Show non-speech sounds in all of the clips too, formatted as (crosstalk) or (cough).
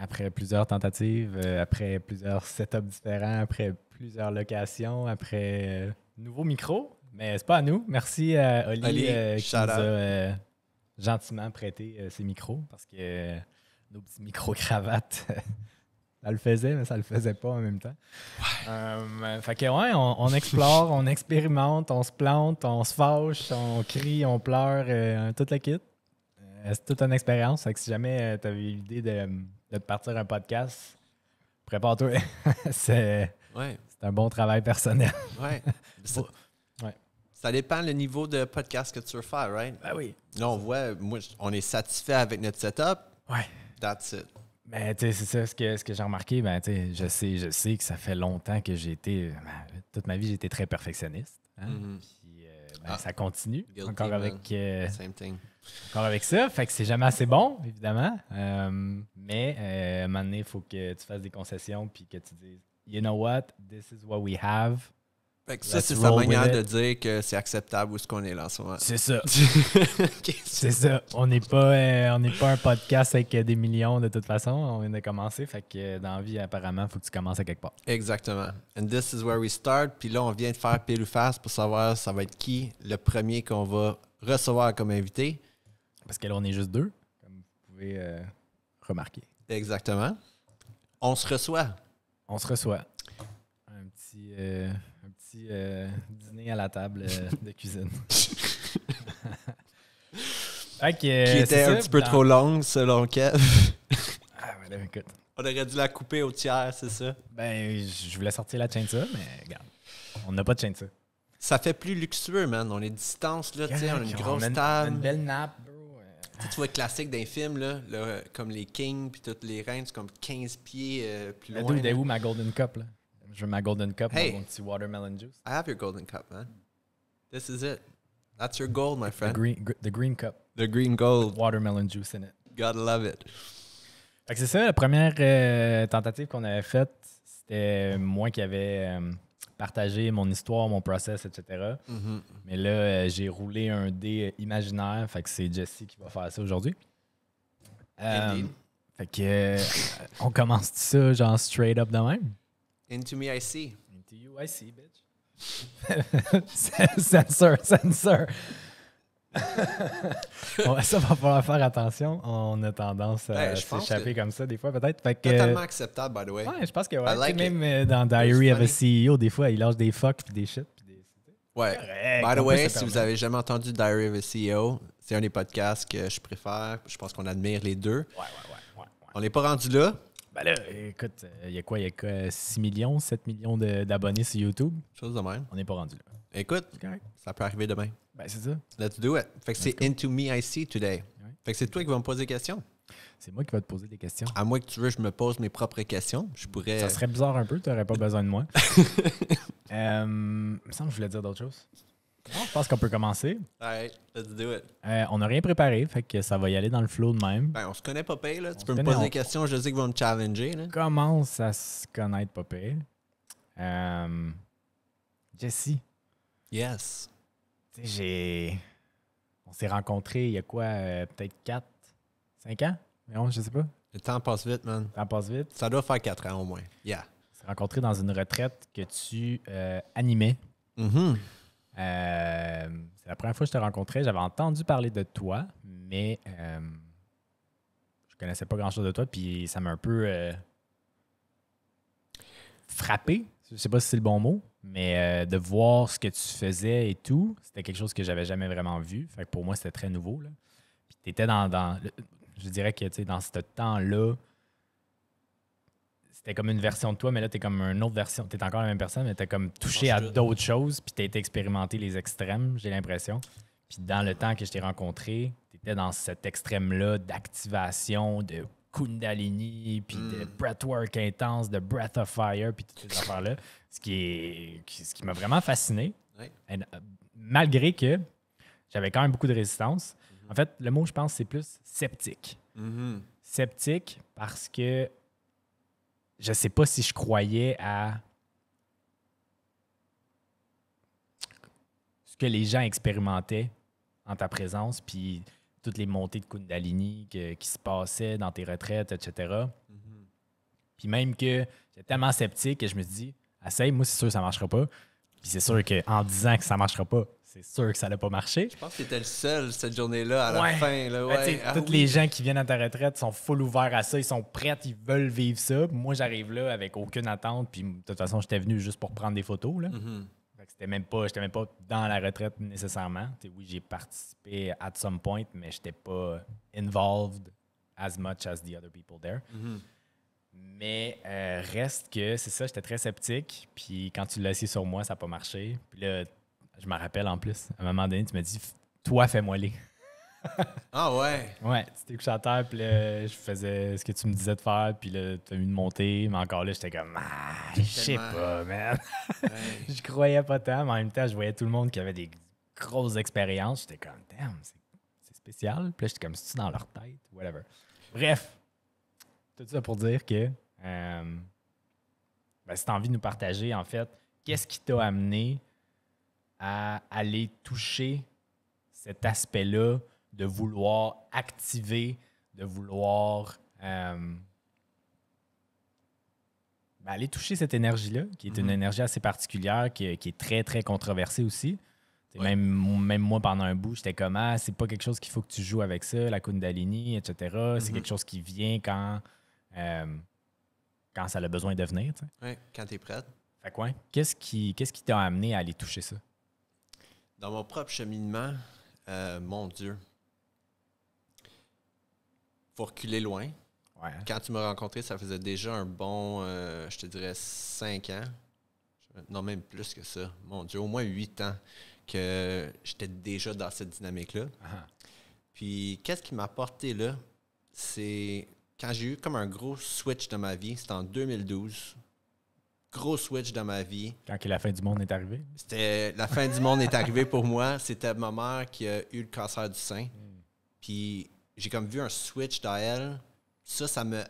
après plusieurs tentatives, euh, après plusieurs setups différents, après plusieurs locations, après euh, nouveaux micros. Mais c'est pas à nous. Merci à Oli, euh, qui nous a gentiment prêté ses micros parce que nos petits micro-cravates, (laughs) ça le faisait, mais ça le faisait pas en même temps. fait que ouais, on, explore, (laughs) on expérimente, on se plante, on se fâche, on crie, on pleure, toute la kit. Euh, c'est toute une expérience. si jamais euh, tu avais l'idée de, de, partir un podcast, prépare-toi. (laughs) c'est un bon travail personnel. (laughs) (laughs) ouais. Ça, dépend le niveau de podcast que tu veux faire, right? Ben oui. Là, on voit, moi, on est satisfait avec notre setup. Ouais. That's it. Ben, c'est ça ce que, j'ai remarqué. Ben, je sais, je sais que ça fait longtemps que j'ai été. Ben, toute ma vie, j'ai été très perfectionniste. Hein. Mm-hmm. Ben, ah. ça continue. encore avec. Euh, ben, encore avec ça. Fait que c'est jamais assez bon, évidemment. Euh, mais euh, à un moment donné, il faut que tu fasses des concessions puis que tu dises, you know what, this is what we have ça, c'est sa manière de dire que c'est acceptable où ce qu'on est là en ce moment. C'est ça. (laughs) c'est ça. On n'est pas, euh, pas un podcast avec euh, des millions de toute façon. On vient de commencer. Fait que euh, dans vie, apparemment, il faut que tu commences à quelque part. Exactement. And this is where we start. Puis là, on vient de faire pile ou face pour savoir ça va être qui le premier qu'on va recevoir comme invité. Parce que là, on est juste deux, comme vous pouvez remarquer. Exactement. On se reçoit. On se reçoit. Un petit. Euh, dîner à la table euh, (laughs) de cuisine. (laughs) qui euh, était un petit peu trop longue selon Kev. (laughs) ah, écoute. On aurait dû la couper au tiers, c'est ça? Ben, je voulais sortir la chainsaw, mais regarde, on n'a pas de chainsaw. Ça fait plus luxueux, man. On est distance, là, tu sais, on a une grosse table. une belle nappe, tu vois, classique d'un film, là, comme les kings puis toutes les reines, c'est comme 15 pieds plus loin. D'où ma Golden Cup, là? Je ma Golden Cup, mon petit watermelon juice. I have your Golden Cup, man. This is it. That's your gold, my friend. The green, the green cup. The green gold. Watermelon juice in it. Gotta love it. c'est ça, la première euh, tentative qu'on avait faite, c'était moi qui avais euh, partagé mon histoire, mon process, etc. Mm-hmm. Mais là, euh, j'ai roulé un dé imaginaire, fait que c'est Jesse qui va faire ça aujourd'hui. fait que on commence tout ça genre straight up de même. Into me, I see. Into you, I see, bitch. (laughs) censor, censor. (laughs) ça va falloir faire attention. On a tendance à s'échapper comme ça des fois, peut-être. Totalement acceptable, by the way. Ouais, je pense que ouais. même euh, dans Diary of a CEO, des fois, il lâche des fuck des shit. des... Ouais. by the way, si vous avez jamais entendu Diary of a CEO, c'est un des podcasts que je préfère. Je pense qu'on admire les deux. ouais. ouais, ouais. On n'est pas rendu là, ben là, écoute, il euh, y a quoi? Il y a quoi, 6 millions, 7 millions d'abonnés sur YouTube? Chose de même. On n'est pas rendu là. Écoute, ça peut arriver demain. Ben, c'est ça. Let's do it. Fait que c'est Into Me I See today. Fait que c'est toi qui vas me poser des questions. C'est moi qui vais te poser des questions. À moins que tu veux, je me pose mes propres questions. Je pourrais. Ça serait bizarre un peu, tu n'aurais pas besoin de moi. (laughs) euh, il me semble que je voulais dire d'autres choses je pense qu'on peut commencer. All right, let's do it. Euh, on n'a rien préparé, fait que ça va y aller dans le flow de même. Ben, on se connaît pas là. tu peux me poser des questions, je sais qu'ils vont me challenger. Là. Commence à se connaître pas pire. Euh, Jesse. Yes. j'ai. On s'est rencontrés il y a quoi, euh, peut-être 4, 5 ans? Mais je sais pas. Le temps passe vite, man. Le passe vite. Ça doit faire 4 ans au moins. Yeah. On s'est rencontrés dans une retraite que tu animais. Mm euh, c'est la première fois que je te rencontrais. J'avais entendu parler de toi, mais je euh, je connaissais pas grand-chose de toi, puis ça m'a un peu euh, frappé. Je sais pas si c'est le bon mot, mais de voir ce que tu faisais et tout, c'était quelque chose que j'avais jamais vraiment vu. Fait pour moi, c'était très nouveau. Là. Puis dans, je dirais que dans ce temps-là, T'es comme une version de toi, mais là, tu es comme une autre version. tu T'es encore la même personne, mais es comme touché à d'autres choses, puis t'as été expérimenté les extrêmes, j'ai l'impression. Puis dans le temps que je t'ai rencontré, étais dans cet extrême-là d'activation, de Kundalini, puis de hmm. breathwork intense, de breath of fire, puis toutes ces affaires-là. Ce qui, qui m'a vraiment fasciné. Euh, malgré que j'avais quand même beaucoup de résistance. En mhm. fait, le mot, je pense, c'est plus sceptique. Mhm. Sceptique parce que je sais pas si je croyais à ce que les gens expérimentaient en ta présence, puis toutes les montées de Kundalini qui se passaient dans tes retraites, etc. Mhm. Puis même que j'étais tellement sceptique que je me suis dit, moi, c'est sûr que ça marchera pas. Puis c'est sûr qu'en disant que ça marchera pas, c'est sûr que ça n'a pas marché. Je pense que étais le seul cette journée-là à la fin. Là, ben, ouais. les gens qui viennent à ta retraite sont full ouverts à ça, ils sont prêts, ils veulent vivre ça. Moi, j'arrive là avec aucune attente, puis de toute façon, j'étais venu juste pour prendre des photos. Là. n'étais mm-hmm. C'était même pas, j'étais même pas dans la retraite nécessairement. oui, j'ai participé à some point, mais j'étais pas involved as much as the other people there. Mm-hmm. Mais euh, reste que c'est ça, j'étais très sceptique. Puis quand tu l'as essayé sur moi, ça n'a pas marché. Puis là, je me rappelle en plus. À un moment donné, tu m'as dit Toi, fais-moi les. (laughs) ah ouais? Ouais, tu t'es couché à terre, puis je faisais ce que tu me disais de faire, puis là, as eu une montée, mais encore là, j'étais comme, ah, je sais pas, man. (laughs) je croyais pas tant, mais en même temps, je voyais tout le monde qui avait des grosses expériences. J'étais comme, damn, c'est spécial. Puis là, j'étais comme, cest dans leur tête? Whatever. Bref, tout ça pour dire que, euh, ben, si envie de nous partager, en fait, qu'est-ce qui t'a amené à aller toucher cet aspect-là, de vouloir activer, de vouloir euh, ben, aller toucher cette énergie-là, qui est une mhm. énergie assez particulière, qui, est très, très controversée aussi. Même, moi, pendant un bout, j'étais comme Ah, c'est pas quelque chose qu'il faut que tu joues avec ça, la Kundalini, etc. C'est mhm. quelque chose qui vient quand, euh, quand ça a besoin de venir. Oui, quand tu es prête. Fait quoi? Qu'est-ce qui t'a amené à aller toucher ça? Dans mon propre cheminement, euh, mon Dieu, faut reculer loin. Hein? Quand tu m'as rencontré, ça faisait déjà un bon, euh, je te dirais, cinq ans. Non, même plus que ça. Mon Dieu, au moins huit ans que j'étais déjà dans cette dynamique-là. Ah. Puis, qu'est-ce qui m'a porté là? C'est quand j'ai eu comme un gros switch dans ma vie, c'était en 2012 gros switch dans ma vie. Quand la fin du monde est arrivée? C'était la fin du monde est arrivée pour moi. C'était ma mère qui a eu le cancer du sein. Hmm. Puis j'ai comme vu un switch dans elle. Ça, ça me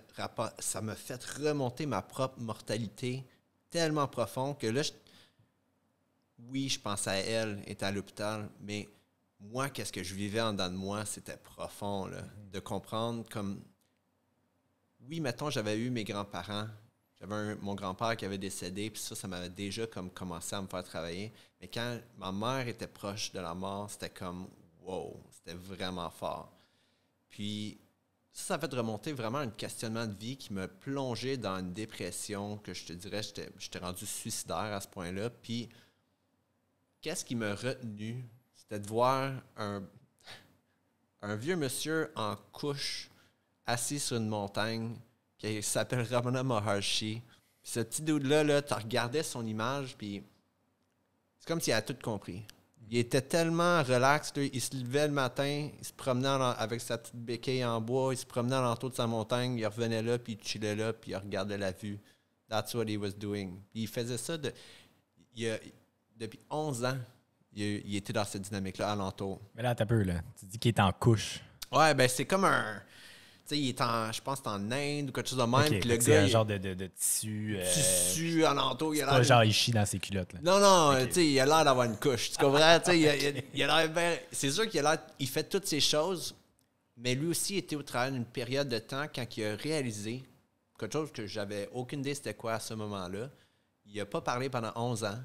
ça me fait remonter ma propre mortalité tellement profond que là, oui, je pense à elle, est à l'hôpital, mais moi, qu'est-ce que je vivais en dedans de moi, c'était profond, là, hmm. de comprendre comme oui, mettons, j'avais eu mes grands-parents j'avais mon grand-père qui avait décédé, puis ça, ça m'avait déjà comme commencé à me faire travailler. Mais quand ma mère était proche de la mort, c'était comme wow, c'était vraiment fort. Puis ça, ça fait remonter vraiment un questionnement de vie qui m'a plongé dans une dépression que je te dirais, j'étais rendu suicidaire à ce point-là. Puis qu'est-ce qui m'a retenu? C'était de voir un, un vieux monsieur en couche assis sur une montagne qui s'appelle Ramana Maharshi. ce petit dude-là, là, tu regardais son image, puis c'est comme s'il a tout compris. Il était tellement relax. Il se levait le matin, il se promenait avec sa petite béquille en bois, il se promenait l'entour de sa montagne, il revenait là, puis il chillait là, puis il regardait la vue. That's what he was doing. il faisait ça de, depuis 11 ans. Il, était dans cette dynamique-là alentour. Mais là, t'as peu, là. Tu dis qu'il est en couche. Ouais, ben c'est comme un sais, il est en, je pense, en Inde ou quelque chose de même. Il puis le gars, un genre de, de, de tissu. Euh, tissu alentour. Il a genre, il chie dans ses culottes. Là. Non, non, tu sais, il a l'air d'avoir une couche. Tu comprends? tu (laughs) a l'air C'est sûr qu'il a l'air. Il fait toutes ces choses, mais lui aussi était au travail d'une période de temps quand il a réalisé quelque chose que j'avais aucune idée c'était quoi à ce moment-là. Il n'a pas parlé pendant 11 ans.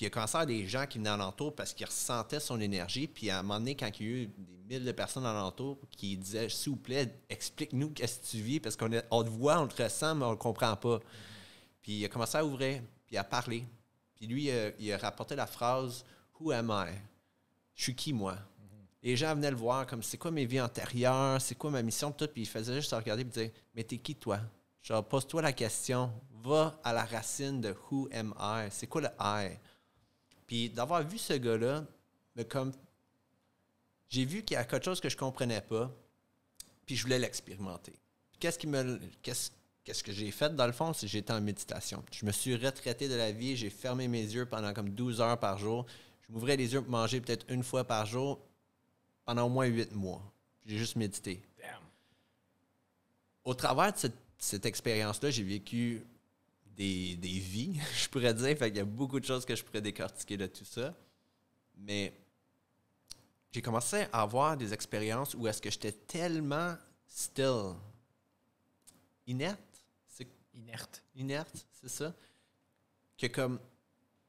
Puis il a commencé à des gens qui venaient alentour parce qu'ils ressentaient son énergie. Puis à un moment donné, quand il y a eu des milliers de personnes alentour qui disaient S'il vous plaît, explique-nous qu'est-ce que tu vis parce qu'on on te voit, on te ressent, mais on ne le comprend pas. Puis il a commencé à ouvrir, puis à parler. Puis lui, il a, rapporté la phrase Who am I Je suis qui, moi les gens venaient le voir comme c'est quoi mes vies antérieures, c'est quoi ma mission, Puis il faisait juste regarder et dire Mais t'es qui toi Genre, pose-toi la question, va à la racine de Who am I C'est quoi le I puis d'avoir vu ce gars-là, mais comme j'ai vu qu'il y a quelque chose que je comprenais pas, puis je voulais l'expérimenter. Qu'est-ce qui me qu'est-ce que j'ai fait dans le fond, c'est j'étais en méditation. Je me suis retraité de la vie, j'ai fermé mes yeux pendant comme 12 heures par jour. Je m'ouvrais les yeux pour manger peut-être une fois par jour pendant au moins 8 mois. J'ai juste médité. Au travers de cette expérience-là, j'ai vécu des, vies, (laughs) je pourrais dire. Il y a beaucoup de choses que je pourrais décortiquer de tout ça. Mais j'ai commencé à avoir des expériences où est-ce que j'étais tellement still, inerte. Inerte. Inerte, c'est ça. Que comme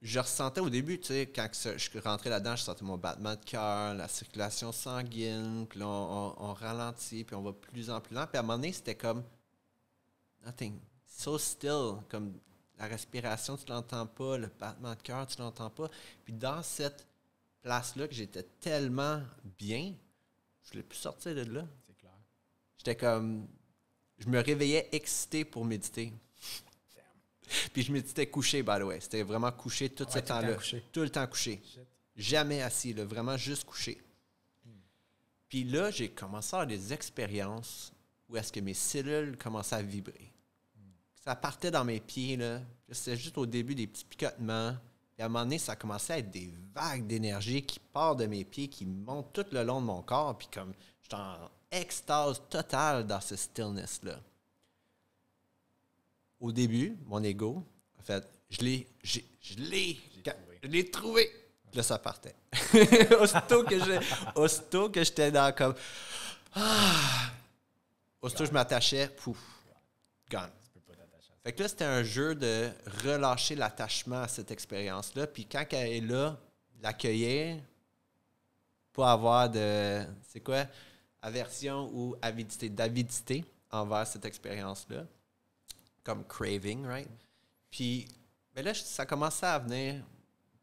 je ressentais au début, tu sais, quand je rentrais là-dedans, je sentais mon battement de cœur, la circulation sanguine, puis on, on, ralentit, puis on va plus en plus lent. Puis à un moment donné, c'était comme nothing so still, comme la respiration, tu l'entends pas, le battement de cœur, tu ne l'entends pas. Puis dans cette place-là que j'étais tellement bien, je l'ai plus sortir de là. C'est clair. J'étais comme. Je me réveillais excité pour méditer. Puis je méditais couché, by the way. C'était vraiment couché tout ah ce temps-là. Tout le temps couché. Jamais assis, là, vraiment juste couché. Hmm. Puis là, j'ai commencé à avoir des expériences où est-ce que mes cellules commençaient à vibrer ça partait dans mes pieds. là. C'était juste au début des petits picotements. Et à un moment donné, ça commençait à être des vagues d'énergie qui partent de mes pieds, qui montent tout le long de mon corps. Puis comme j'étais en extase totale dans ce stillness-là. Au début, mon ego, en fait, je l'ai, je, l'ai, je l'ai trouvé. Puis là, ça partait. (laughs) aussitôt que je, aussitôt que j'étais dans comme, ah, aussitôt que je m'attachais, pouf, gone. Fait que là, c'était un jeu de relâcher l'attachement à cette expérience-là. Puis quand elle est là, l'accueillir, pour avoir de. C'est quoi Aversion ou avidité, d'avidité envers cette expérience-là. Comme craving, right Puis mais ben là, ça commençait à venir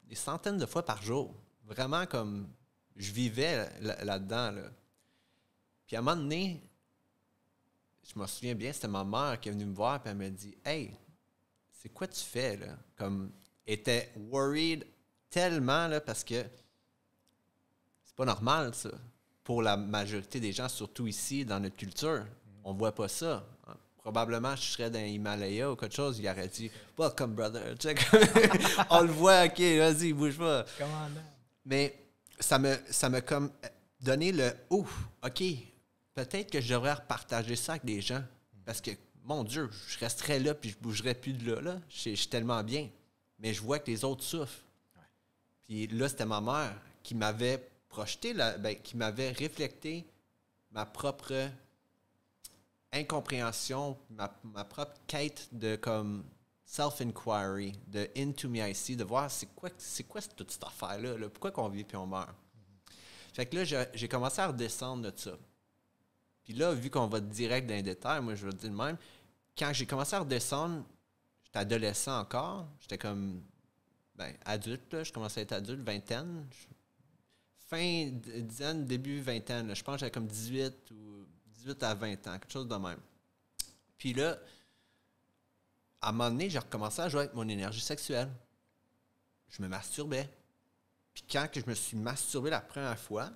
des centaines de fois par jour. Vraiment comme je vivais là-dedans. Là Puis à un moment donné, je me souviens bien, c'était ma mère qui est venue me voir et elle m'a dit Hey, c'est quoi tu fais là? Comme était worried tellement là, parce que c'est pas normal ça. Pour la majorité des gens, surtout ici, dans notre culture, on voit pas ça. Probablement, je serais dans l'Himalaya ou quelque chose, il aurait dit Welcome, brother. Check. (laughs) on le voit, ok, vas-y, bouge pas. Mais ça me, ça me comme donné le ouf, ok, peut-être que je devrais repartager ça avec des gens. Parce que, mon Dieu, je resterais là puis je bougerais plus de là. là. Je, suis tellement bien. Mais je vois que les autres souffrent. Puis là, c'était ma mère qui m'avait projeté, la, ben, qui m'avait réflecté ma propre incompréhension, ma, propre quête de comme self-inquiry, de into me I see », de voir c'est quoi, c'est quoi toute cette affaire-là, pourquoi qu'on vit puis on meurt. Fait que là, j'ai commencé à redescendre de ça. Puis là, vu qu'on va direct dans les détails, moi, je vais dire le même. Quand j'ai commencé à redescendre, j'étais adolescent encore. J'étais comme ben, adulte, je commençais à être adulte, vingtaine. fin dizaine, début vingtaine. Je pense que j'avais comme 18 ou 18 à 20 ans, quelque chose de même. Puis là, à un moment donné, j'ai recommencé à jouer avec mon énergie sexuelle. Je me masturbais. Puis quand je me suis masturbé la première fois,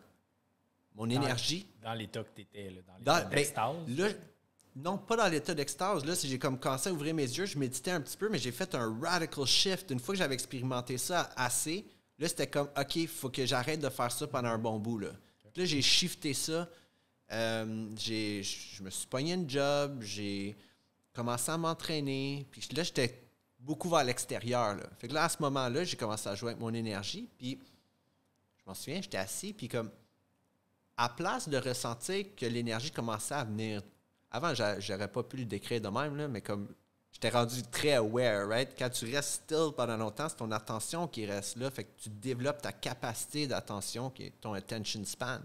mon énergie. Dans l'état que tu étais, dans l'état ben, d'extase. non, pas dans l'état d'extase. Là, j'ai comme commencé à ouvrir mes yeux, je méditais un petit peu, mais j'ai fait un radical shift. Une fois que j'avais expérimenté ça assez, là, c'était comme, OK, il faut que j'arrête de faire ça pendant un bon bout. Là, j'ai shifté ça. Euh, je me suis pogné une job, j'ai commencé à m'entraîner. Puis là, j'étais beaucoup vers l'extérieur. Fait que là, à ce moment-là, j'ai commencé à jouer avec mon énergie. Puis je m'en souviens, j'étais assis, puis comme à place de ressentir que l'énergie commençait à venir, avant, j'aurais pas pu le décrire de même, là, mais comme j'étais rendu très aware, right? Quand tu restes still pendant longtemps, c'est ton attention qui reste là, fait que tu développes ta capacité d'attention, qui est ton attention span.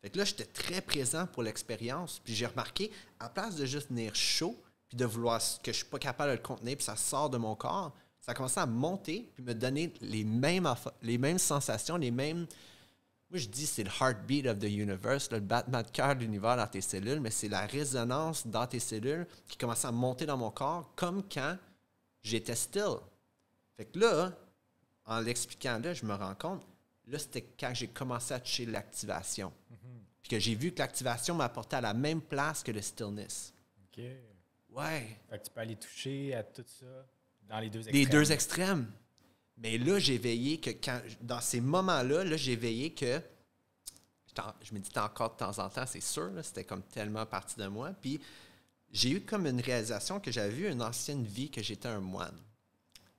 Fait que là, j'étais très présent pour l'expérience, puis j'ai remarqué, à place de juste venir chaud, puis de vouloir que je suis pas capable de le contenir, puis ça sort de mon corps, ça a à monter, puis me donner les mêmes, les mêmes sensations, les mêmes moi, je dis c'est le heartbeat of the universe, le battement de cœur de l'univers dans tes cellules, mais c'est la résonance dans tes cellules qui commence à monter dans mon corps, comme quand j'étais still. Fait que là, en l'expliquant là, je me rends compte, là, c'était quand j'ai commencé à toucher l'activation. Mm-hmm. que j'ai vu que l'activation m'apportait à la même place que le stillness. OK. Ouais. Fait que tu peux aller toucher à tout ça dans les deux extrêmes. Les deux extrêmes. Mais là, j'ai veillé que dans ces moments-là, j'ai veillé que je me dis encore de temps en temps, c'est sûr, c'était comme tellement partie de moi. Puis j'ai eu comme une réalisation que j'avais vu une ancienne vie que j'étais un moine.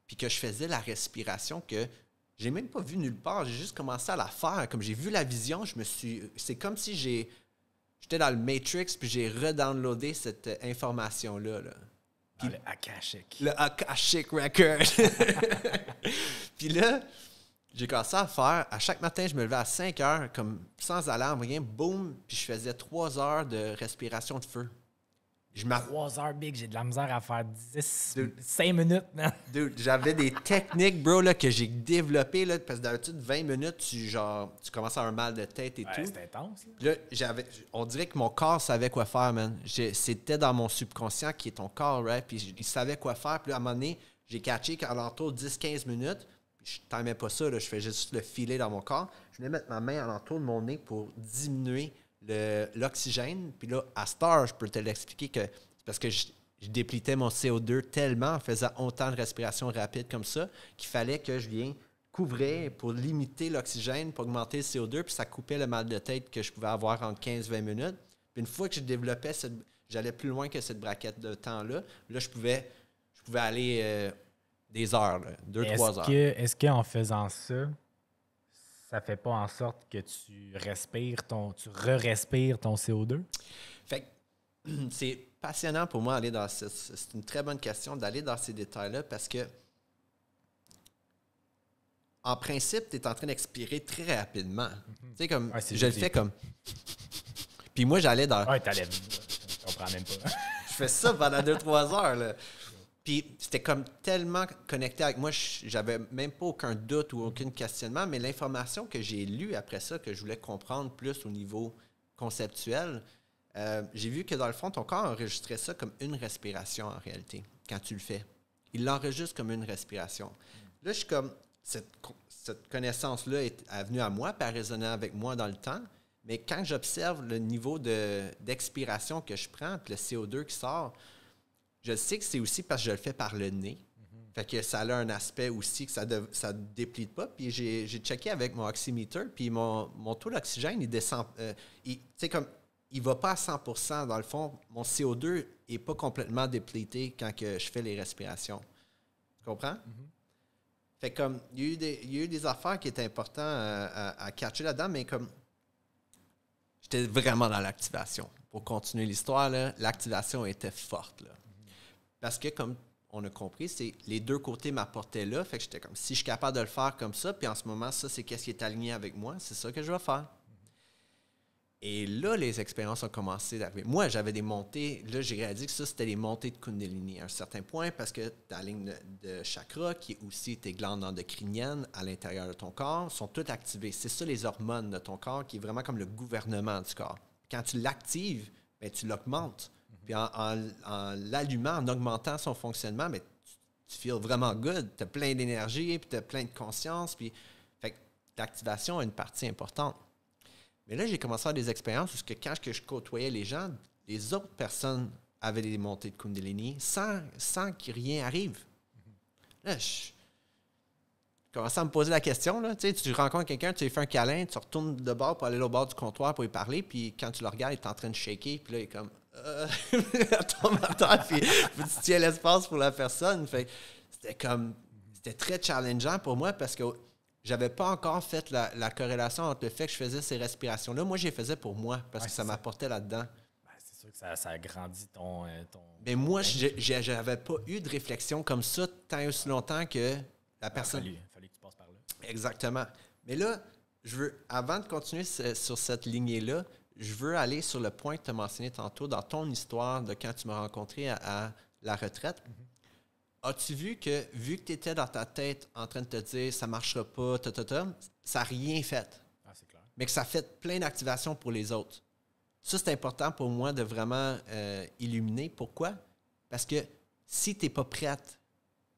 Puis que je faisais la respiration que j'ai même pas vu nulle part. J'ai juste commencé à la faire. Comme j'ai vu la vision, je me suis. C'est comme si J'étais dans le Matrix, puis j'ai redownloadé cette euh, information-là. Là. Ah, le Akashic. Le Akashic Record. (laughs) puis là, j'ai commencé à faire. À chaque matin, je me levais à 5 heures, comme sans alarme, rien, boum, puis je faisais 3 heures de respiration de feu. Je 3 heures big, j'ai de la misère à faire 10, 5 minutes, (laughs) j'avais des techniques, bro, que j'ai développées, là, parce que d'habitude, 20 minutes, tu, genre, tu commences à avoir un mal de tête et tout. C'était intense. on dirait que mon corps savait quoi faire, man. c'était dans mon subconscient qui est ton corps, right? Puis il savait quoi faire. Puis à un moment donné, j'ai catché qu'à l'entour de 10-15 minutes, je t'aimais pas ça, je fais juste le filet dans mon corps. Je voulais mettre ma main à l'entour de mon nez pour diminuer l'oxygène. Puis là, à Star, je peux te l'expliquer que c'est parce que je, déplitais mon CO2 tellement en faisant autant de respiration rapide comme ça qu'il fallait que je vienne couvrir pour limiter l'oxygène, pour augmenter le CO2. Puis ça coupait le mal de tête que je pouvais avoir en 15-20 minutes. Puis une fois que je développais cette. J'allais plus loin que cette braquette de temps-là. Là, je pouvais, je pouvais aller euh, des heures, deux, trois heures. Est-ce qu'en faisant ça, ça fait pas en sorte que tu respires ton, tu re-respires ton CO2? Fait (clears throat) c'est passionnant pour moi d'aller dans c'est une très bonne question d'aller dans ces détails-là parce que en principe, tu es en train d'expirer très rapidement. Mhm. Tu sais, comme je le fais comme. (laughs) Puis moi, j'allais dans. Ouais, t'allais. Je comprends même pas. je fais ça pendant 2-3 heures. Là. Puis c'était comme tellement connecté avec moi, j'avais même pas aucun doute ou aucun questionnement, mais l'information que j'ai lue après ça, que je voulais comprendre plus au niveau conceptuel, euh, j'ai vu que dans le fond, ton corps enregistrait ça comme une respiration en réalité, quand tu le fais. Il l'enregistre comme une respiration. Là, je suis comme, cette, cette connaissance-là est, venue à moi, par résonner avec moi dans le temps, mais quand j'observe le niveau d'expiration que je prends, puis le CO2 qui sort, je sais que c'est aussi parce que je le fais par le nez. Mhm. Fait que ça a un aspect aussi que ça ne ça déplite pas. Puis j'ai checké avec mon oxymètre, puis mon, taux d'oxygène, il descend. Euh, tu sais, comme il va pas à 100 dans le fond, mon CO2 n'est pas complètement déplété quand je fais les respirations. Tu comprends? Mhm. Fait comme, il y, a eu des, affaires qui étaient importantes à, à, là-dedans, mais comme, j'étais vraiment dans l'activation. Pour continuer l'histoire, l'activation était forte. Là. Parce que, comme on a compris, c'est les deux côtés m'apportaient là. Fait que j'étais comme, si je suis capable de le faire comme ça, puis en ce moment, ça, c'est qu'est-ce qui est aligné avec moi, c'est ça que je vais faire. Et là, les expériences ont commencé d'arriver. Moi, j'avais des montées. Là, j'ai réalisé que ça, c'était les montées de Kundalini à un certain point parce que ta ligne de chakra, qui est aussi tes glandes endocriniennes à l'intérieur de ton corps, sont toutes activées. C'est ça, les hormones de ton corps, qui est vraiment comme le gouvernement du corps. Quand tu l'actives, ben, tu l'augmentes. Puis en, l'allumant, en augmentant son fonctionnement, mais tu, te feels vraiment good. Tu as plein d'énergie, puis tu as plein de conscience. Puis, fait l'activation a une partie importante. Mais là, j'ai commencé à avoir des expériences où que quand je côtoyais les gens, les autres personnes avaient des montées de Kundalini sans, sans que rien arrive. Là, je commençais à me poser la question. Là. Tu, sais, tu rencontres quelqu'un, tu lui fais un câlin, tu retournes de bord pour aller au bord du comptoir pour lui parler, puis quand tu le regardes, il est en train de shaker, puis là, il est comme euh, (laughs) puis tu tiens l'espace pour la personne. c'était comme, c'était très challengeant pour moi parce que j'avais pas encore fait la, corrélation entre le fait que je faisais ces respirations-là. Moi, je les faisais pour moi parce que ça, m'apportait là-dedans. Ben, c'est sûr que ça, ça agrandit euh, ton, Mais moi, je n'avais pas eu de réflexion comme ça tant aussi longtemps que la ben, personne. fallait, que tu passes par là. Exactement. Mais là, je veux, avant de continuer sur cette lignée-là, je veux aller sur le point que tu as mentionné tantôt dans ton histoire de quand tu m'as rencontré à, la retraite. Mm-hmm. As-tu vu que, vu que tu étais dans ta tête en train de te dire ça ne marchera pas, ça n'a rien fait. Ah, clair. Mais que ça fait plein d'activations pour les autres. Ça, c'est important pour moi de vraiment euh, illuminer. Pourquoi? Parce que si tu n'es pas prête,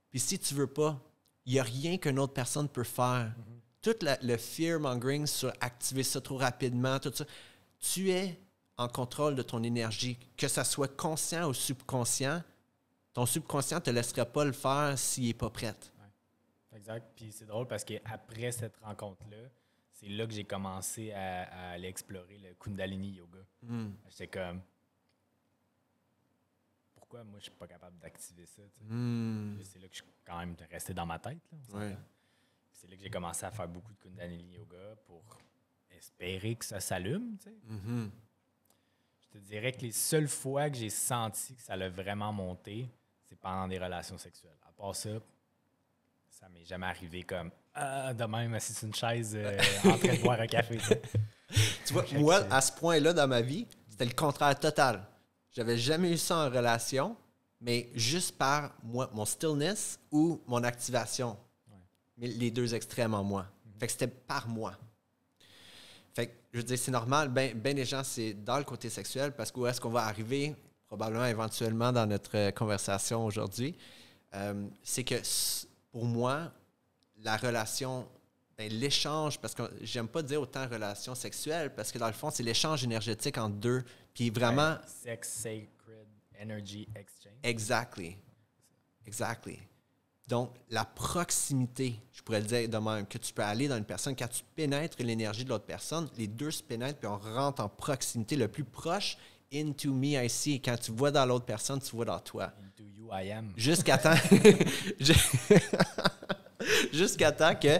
puis si tu ne veux pas, il n'y a rien qu'une autre personne peut faire. Mm-hmm. Tout le fear mongering sur activer ça trop rapidement, tout ça tu es en contrôle de ton énergie, que ça soit conscient ou subconscient. Ton subconscient ne te laissera pas le faire s'il n'est pas prêt. Exact. Puis c'est drôle parce qu'après cette rencontre-là, c'est là que j'ai commencé à, aller explorer le Kundalini Yoga. c'est hmm. comme, pourquoi moi je suis pas capable d'activer ça? Hmm. C'est là que je suis quand même resté dans ma tête. C'est là que j'ai commencé à faire beaucoup de Kundalini Yoga pour espérer que ça s'allume. Tu sais. Mm-hmm. Je te dirais que les seules fois que j'ai senti que ça l'a vraiment monté, c'est pendant des relations sexuelles. À part ça, ça m'est jamais arrivé comme ah, de même assis une chaise euh, (laughs) en train de boire un café. tu vois, moi, à ce point-là dans ma vie, c'était le contraire total. J'avais jamais eu ça en relation, mais juste par moi, mon stillness ou mon activation. les deux extrêmes en moi. Mm-hmm. c'était par moi je veux dire, c'est normal. Ben, les ben gens, c'est dans le côté sexuel parce que est-ce qu'on va arriver, probablement éventuellement dans notre euh, conversation aujourd'hui, euh, c'est que pour moi, la relation, ben, l'échange, parce que j'aime pas dire autant relation sexuelle, parce que dans le fond, c'est l'échange énergétique entre deux. Puis vraiment. Ben, sex, sacred, energy exchange. Exactly. Exactly. Donc, la proximité, je pourrais le dire de même, que tu peux aller dans une personne, quand tu pénètres l'énergie de l'autre personne, les deux se pénètrent, puis on rentre en proximité le plus proche into me, I see. Quand tu vois dans l'autre personne, tu vois dans toi. Into you, I am. Jusqu'à temps, (laughs) (laughs) temps que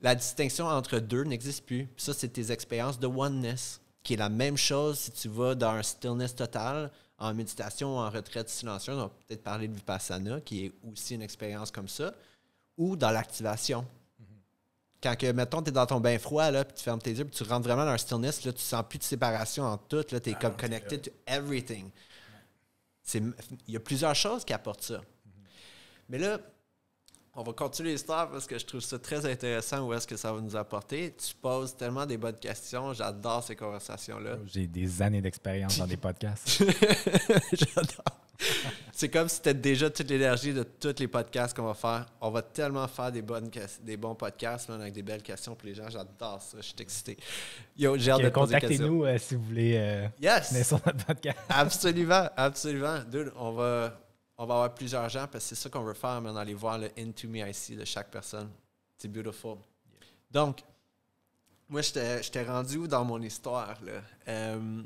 la distinction entre deux n'existe plus. ça, c'est tes expériences de oneness, qui est la même chose si tu vas dans un stillness total en méditation, en retraite silencieuse, on va peut-être parler de Vipassana, qui est aussi une expérience comme ça, ou dans l'activation. Mm-hmm. Quand, que, mettons, tu es dans ton bain froid, là, puis tu fermes tes yeux, puis tu rentres vraiment dans un stillness, là, tu sens plus de séparation en tout, là, tu es ah comme connected to everything. Il y a plusieurs choses qui apportent ça. Mm-hmm. Mais là, on va continuer l'histoire parce que je trouve ça très intéressant où est-ce que ça va nous apporter. Tu poses tellement des bonnes questions. J'adore ces conversations-là. J'ai des années d'expérience dans des podcasts. (laughs) J'adore. C'est comme si tu étais déjà toute l'énergie de tous les podcasts qu'on va faire. On va tellement faire des, bonnes, des bons podcasts avec des belles questions pour les gens. J'adore ça. Je suis excité. Yo, j'ai hâte de Contactez-nous euh, si vous voulez euh, yes. sur notre podcast. absolument, absolument. on va on va avoir plusieurs gens parce que c'est ça qu'on veut faire, mais on aller voir le Into Me IC de chaque personne. C'est beautiful. Donc, moi, je j'étais rendu où dans mon histoire? Là? Euh,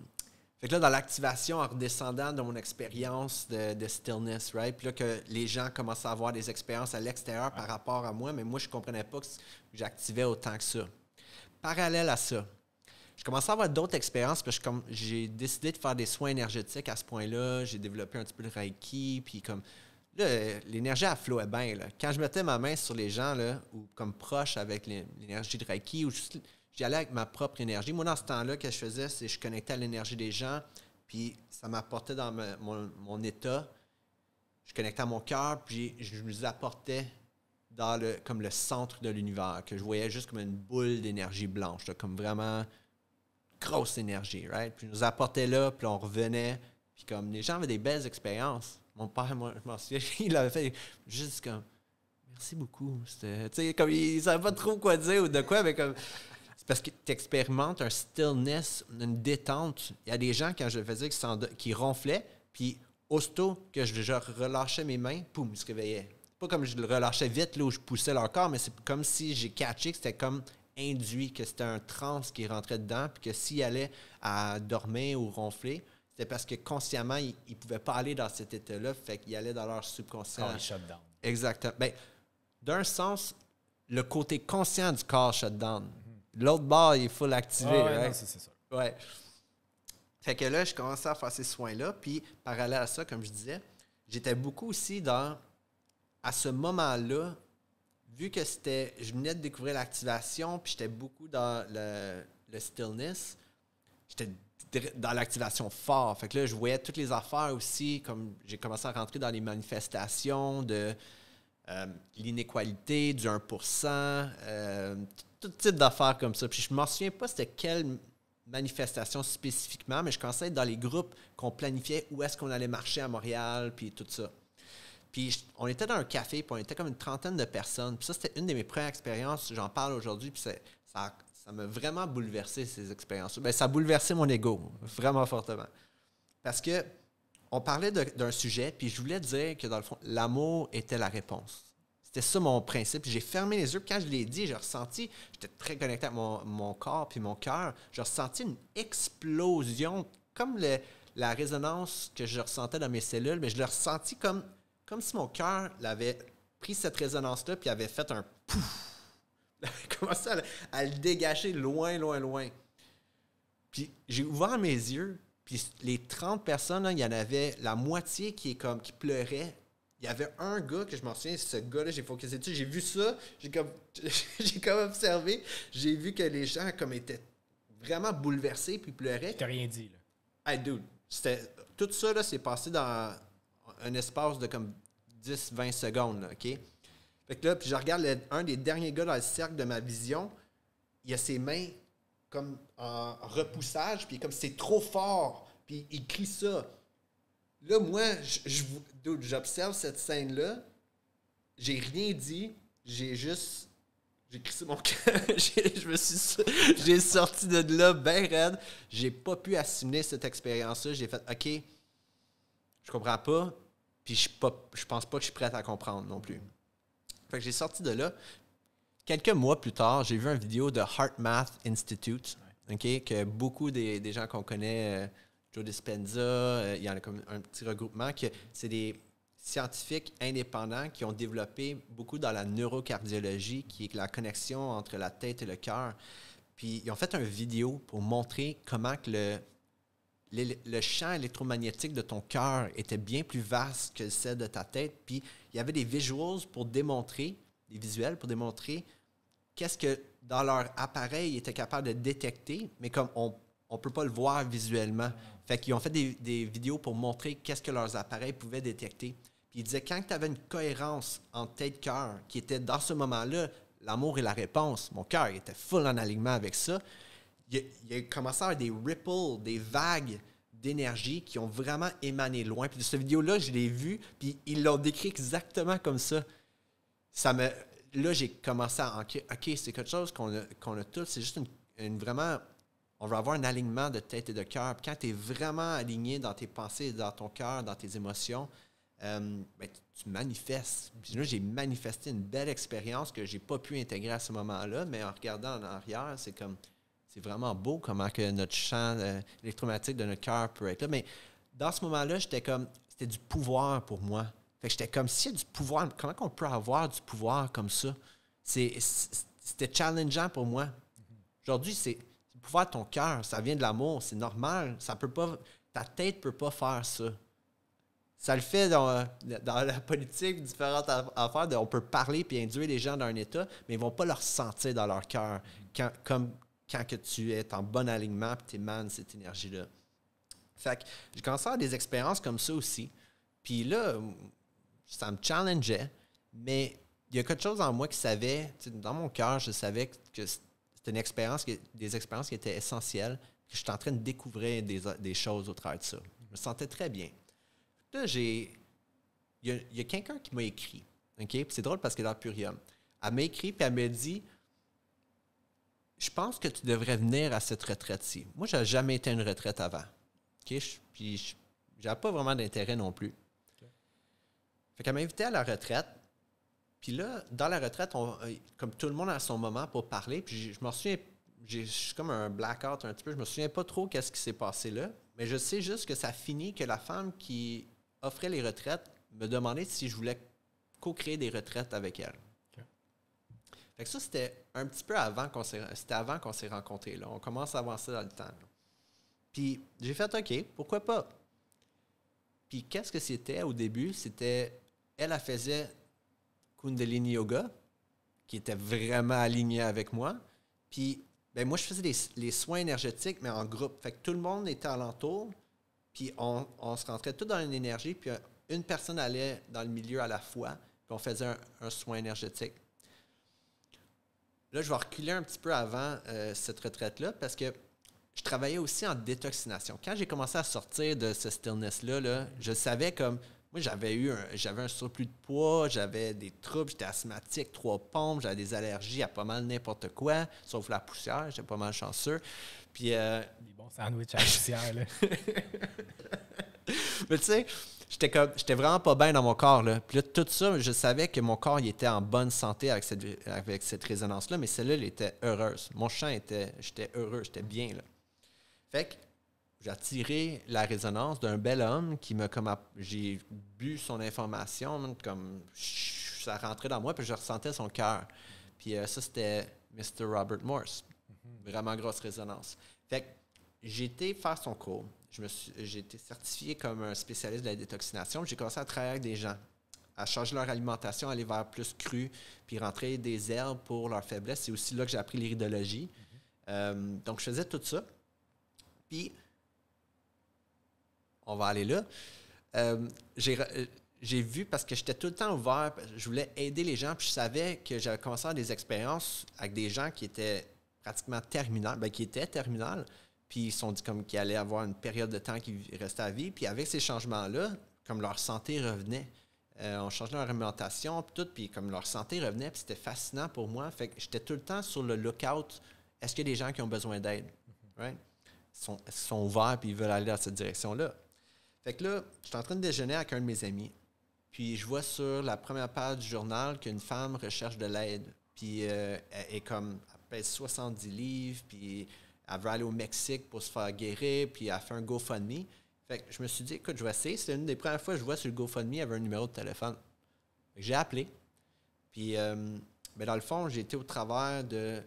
fait que là, dans l'activation, en redescendant de mon expérience de, stillness, right? Puis là, que les gens commencent à avoir des expériences à l'extérieur par rapport à moi, mais moi, je comprenais pas que j'activais autant que ça. Parallèle à ça, je commençais à avoir d'autres expériences, parce que j'ai décidé de faire des soins énergétiques à ce point-là. J'ai développé un petit peu le Reiki, puis comme. flot l'énergie, bien. Là. Quand je mettais ma main sur les gens, là, ou comme proche avec l'énergie de Reiki, ou juste, allais avec ma propre énergie. Moi, dans ce temps-là, ce que je faisais, c'est que je connectais à l'énergie des gens, puis ça m'apportait dans mon, état. Je connectais à mon cœur, puis je me apportais dans le, comme le centre de l'univers, que je voyais juste comme une boule d'énergie blanche, comme vraiment grosse énergie, right? Puis nous apportait là, puis on revenait. Puis comme les gens avaient des belles expériences. Mon père, moi, je m'en (laughs) il avait fait juste comme merci beaucoup. Tu sais, comme il savait pas trop quoi dire ou de quoi, mais comme. C'est parce que tu expérimentes un stillness, une détente. Il y a des gens, quand je faisais, qui, ronflaient, puis aussitôt que je, relâchais mes mains, poum, ils se réveillaient. Pas comme je le relâchais vite, là, où je poussais leur corps, mais c'est comme si j'ai catché que c'était comme induit, que c'était un trance qui rentrait dedans, puis que s'il allait à dormir ou ronfler, c'était parce que consciemment, il ne pouvait pas aller dans cet état-là, fait qu'il allait dans leur subconscient. Exactement. Ben, d'un sens, le côté conscient du corps shut down L'autre bord, il faut l'activer. oui, ah ouais, c'est ça. Ouais. Fait que là, je commençais à faire ces soins-là, puis parallèle à ça, comme je disais, j'étais beaucoup aussi dans, à ce moment-là, vu que c'était, je venais de découvrir l'activation, puis j'étais beaucoup dans le, stillness, j'étais dans l'activation fort. Fait que là, je voyais toutes les affaires aussi, comme j'ai commencé à rentrer dans les manifestations de euh, l'inégalité du 1%, euh, tout type d'affaires comme ça. Puis je ne me souviens pas c'était quelle manifestation spécifiquement, mais je commençais à être dans les groupes qu'on planifiait où est-ce qu'on allait marcher à Montréal, puis tout ça. Puis on était dans un café, puis on était comme une trentaine de personnes. Puis ça, c'était une de mes premières expériences. J'en parle aujourd'hui, puis ça, ça m'a vraiment bouleversé ces expériences. Bien, ça a bouleversé mon ego, vraiment fortement. Parce que on parlait d'un sujet, puis je voulais dire que dans le fond, l'amour était la réponse. C'était ça mon principe. J'ai fermé les yeux, puis quand je l'ai dit, j'ai ressenti, j'étais très connecté à mon, corps puis mon cœur, j'ai ressenti une explosion, comme la résonance que je ressentais dans mes cellules, mais je l'ai ressenti comme comme si mon cœur l'avait pris cette résonance-là, puis avait fait un pouf. Il (laughs) avait commencé à, le dégager loin, loin, loin. Puis j'ai ouvert mes yeux, puis les 30 personnes, il y en avait la moitié qui, est comme, qui pleurait. Il y avait un gars que je m'en souviens, ce gars-là, j'ai focusé dessus, j'ai vu ça, j'ai comme, (laughs) j'ai comme observé, j'ai vu que les gens comme étaient vraiment bouleversés, puis pleuraient. T'as rien dit, là. Hey, dude, tout ça, là, passé dans un espace de comme 10-20 secondes, OK? Fait que là, puis je regarde un des derniers gars dans le cercle de ma vision, il a ses mains comme en repoussage, puis comme c'est trop fort, puis il crie ça. Là, moi, j'observe cette scène-là, j'ai rien dit, j'ai juste j'ai crissé mon (laughs) je me suis j'ai sorti de là ben raide j'ai pas pu assimiler cette expérience là j'ai fait ok je comprends pas puis je, ne pense pas que je suis prête à comprendre non plus. Fait que j'ai sorti de là. Quelques mois plus tard, j'ai vu une vidéo de Heart Math Institute, que beaucoup des, des gens qu'on connaît, euh, Joe Dispenza, euh, il y en a comme un petit regroupement, que c'est des scientifiques indépendants qui ont développé beaucoup dans la neurocardiologie, qui est la connexion entre la tête et le cœur. Puis ils ont fait une vidéo pour montrer comment que le, le champ électromagnétique de ton cœur était bien plus vaste que celle de ta tête. Puis il y avait des visuals pour démontrer, des visuels pour démontrer qu'est-ce que dans leur appareil ils étaient capables de détecter, mais comme on ne peut pas le voir visuellement. Fait qu'ils ont fait des, vidéos pour montrer qu'est-ce que leurs appareils pouvaient détecter. Puis ils disaient quand tu avais une cohérence en tête-cœur qui était dans ce moment-là, l'amour et la réponse, mon cœur était full en alignement avec ça il a, commencé à avoir des ripples, des vagues d'énergie qui ont vraiment émané loin. Puis de cette vidéo-là, je l'ai vue, puis ils l'ont décrit exactement comme ça. Ça me, là, j'ai commencé à OK, c'est quelque chose qu'on a, a tous. C'est juste une, vraiment. On va avoir un alignement de tête et de cœur. Quand tu es vraiment aligné dans tes pensées, dans ton cœur, dans tes émotions, euh, ben, tu, manifestes. Puis là, j'ai manifesté une belle expérience que j'ai pas pu intégrer à ce moment-là, mais en regardant en arrière, c'est comme c'est vraiment beau comment que notre champ euh, électromatique de notre cœur peut être là. Mais dans ce moment-là, j'étais comme, c'était du pouvoir pour moi. Fait que j'étais comme, s'il y a du pouvoir, comment qu'on peut avoir du pouvoir comme ça? C'était challengeant pour moi. Aujourd'hui, c'est le pouvoir de ton cœur, ça vient de l'amour, c'est normal. Ça peut pas, ta tête ne peut pas faire ça. Ça le fait dans, euh, dans la politique, différentes affaires. on peut parler et induire les gens dans un état, mais ils ne vont pas le ressentir dans leur cœur comme, quand que tu es en bon alignement et tu émanes cette énergie-là. Fait que j'ai commencé à des expériences comme ça aussi. Puis là, ça me challengeait, mais il y a quelque chose en moi qui savait, dans mon cœur, je savais que c'était une expérience, des expériences qui étaient essentielles, que j'étais en train de découvrir des, choses au travers de ça. Je me sentais très bien. Là, j'ai. Il y a, quelqu'un qui m'a écrit. OK? c'est drôle parce qu'elle est dans Purium. Elle m'a écrit, et elle m'a dit je pense que tu devrais venir à cette retraite-ci. Moi, je n'ai jamais été une retraite avant. Je, puis, j'ai pas vraiment d'intérêt non plus. Fait qu'elle m'a invité à la retraite. Puis là, dans la retraite, euh, comme tout le monde a son moment pour parler, puis je, me souviens, je suis comme un blackout un petit peu, je me souviens pas trop qu'est-ce qui s'est passé là, mais je sais juste que ça finit que la femme qui offrait les retraites me demandait si je voulais co-créer des retraites avec elle. Fait ça, c'était un petit peu avant qu'on s'est, avant qu'on s'est rencontrés. Là. On commence à avancer dans le temps. Puis j'ai fait OK, pourquoi pas? Puis qu'est-ce que c'était au début? C'était, elle, elle faisait Kundalini Yoga, qui était vraiment alignée avec moi. Puis ben, moi, je faisais les, soins énergétiques, mais en groupe. Fait que tout le monde était alentour, puis on, se rentrait tout dans une énergie, puis une personne allait dans le milieu à la fois, puis on faisait un soin énergétique. Là, je vais reculer un petit peu avant euh, cette retraite-là parce que je travaillais aussi en détoxination. Quand j'ai commencé à sortir de ce stillness-là, je savais comme. Moi, j'avais eu un, j'avais un surplus de poids, j'avais des troubles, j'étais asthmatique, trois pompes, j'avais des allergies à pas mal n'importe quoi, sauf la poussière, j'étais pas mal chanceux. Puis. Euh, des bons sandwichs à la poussière, là. (laughs) Mais tu sais, j'étais comme vraiment pas bien dans mon corps là. Puis là, tout ça, je savais que mon corps était en bonne santé avec cette résonance là, mais celle-là elle était heureuse. Mon chant était j'étais heureux, j'étais bien là. Fait que j'ai attiré la résonance d'un bel homme qui m'a comme j'ai bu son information comme ça rentrait dans moi puis je ressentais son cœur. Puis euh, ça c'était Mr Robert Morse. Mhm. Vraiment grosse résonance. Fait que j'ai été faire son cours j'ai été certifié comme un spécialiste de la détoxination. J'ai commencé à travailler avec des gens, à changer leur alimentation, aller vers plus cru, puis rentrer des herbes pour leur faiblesse. C'est aussi là que j'ai appris l'iridologie. Mm-hmm. Euh, donc, je faisais tout ça. Puis, on va aller là. Euh, euh, j'ai vu parce que j'étais tout le temps ouvert, je voulais aider les gens, puis je savais que j'avais commencé à avoir des expériences avec des gens qui étaient pratiquement terminales, bien, qui étaient terminales, puis ils se sont dit comme qu'il allait avoir une période de temps qui restait à vie. Puis avec ces changements-là, comme leur santé revenait, euh, on changeait leur alimentation, puis tout, puis comme leur santé revenait, puis c'était fascinant pour moi. Fait que j'étais tout le temps sur le lookout. Est-ce qu'il y a des gens qui ont besoin d'aide? right? Ils sont, ouverts, puis ils veulent aller dans cette direction-là. Fait que là, je en train de déjeuner avec un de mes amis. Puis je vois sur la première page du journal qu'une femme recherche de l'aide. Puis euh, elle est comme, elle pèse 70 livres, puis elle veut aller au Mexique pour se faire guérir, puis elle fait un GoFundMe. Fait que je me suis dit, écoute, je vais essayer. C'était une des premières fois que je vois sur le GoFundMe, avait un numéro de téléphone. J'ai appelé. Puis, mais euh, ben, dans le fond, j'ai été au travers de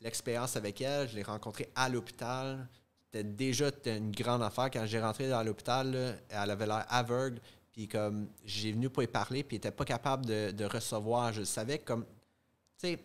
l'expérience avec elle. Je l'ai rencontrée à l'hôpital. C'était déjà une grande affaire. Quand j'ai rentré dans l'hôpital, elle avait l'air aveugle. Puis, comme, j'ai venu pour y parler, puis elle n'était pas capable de, recevoir. Je savais, comme, tu sais,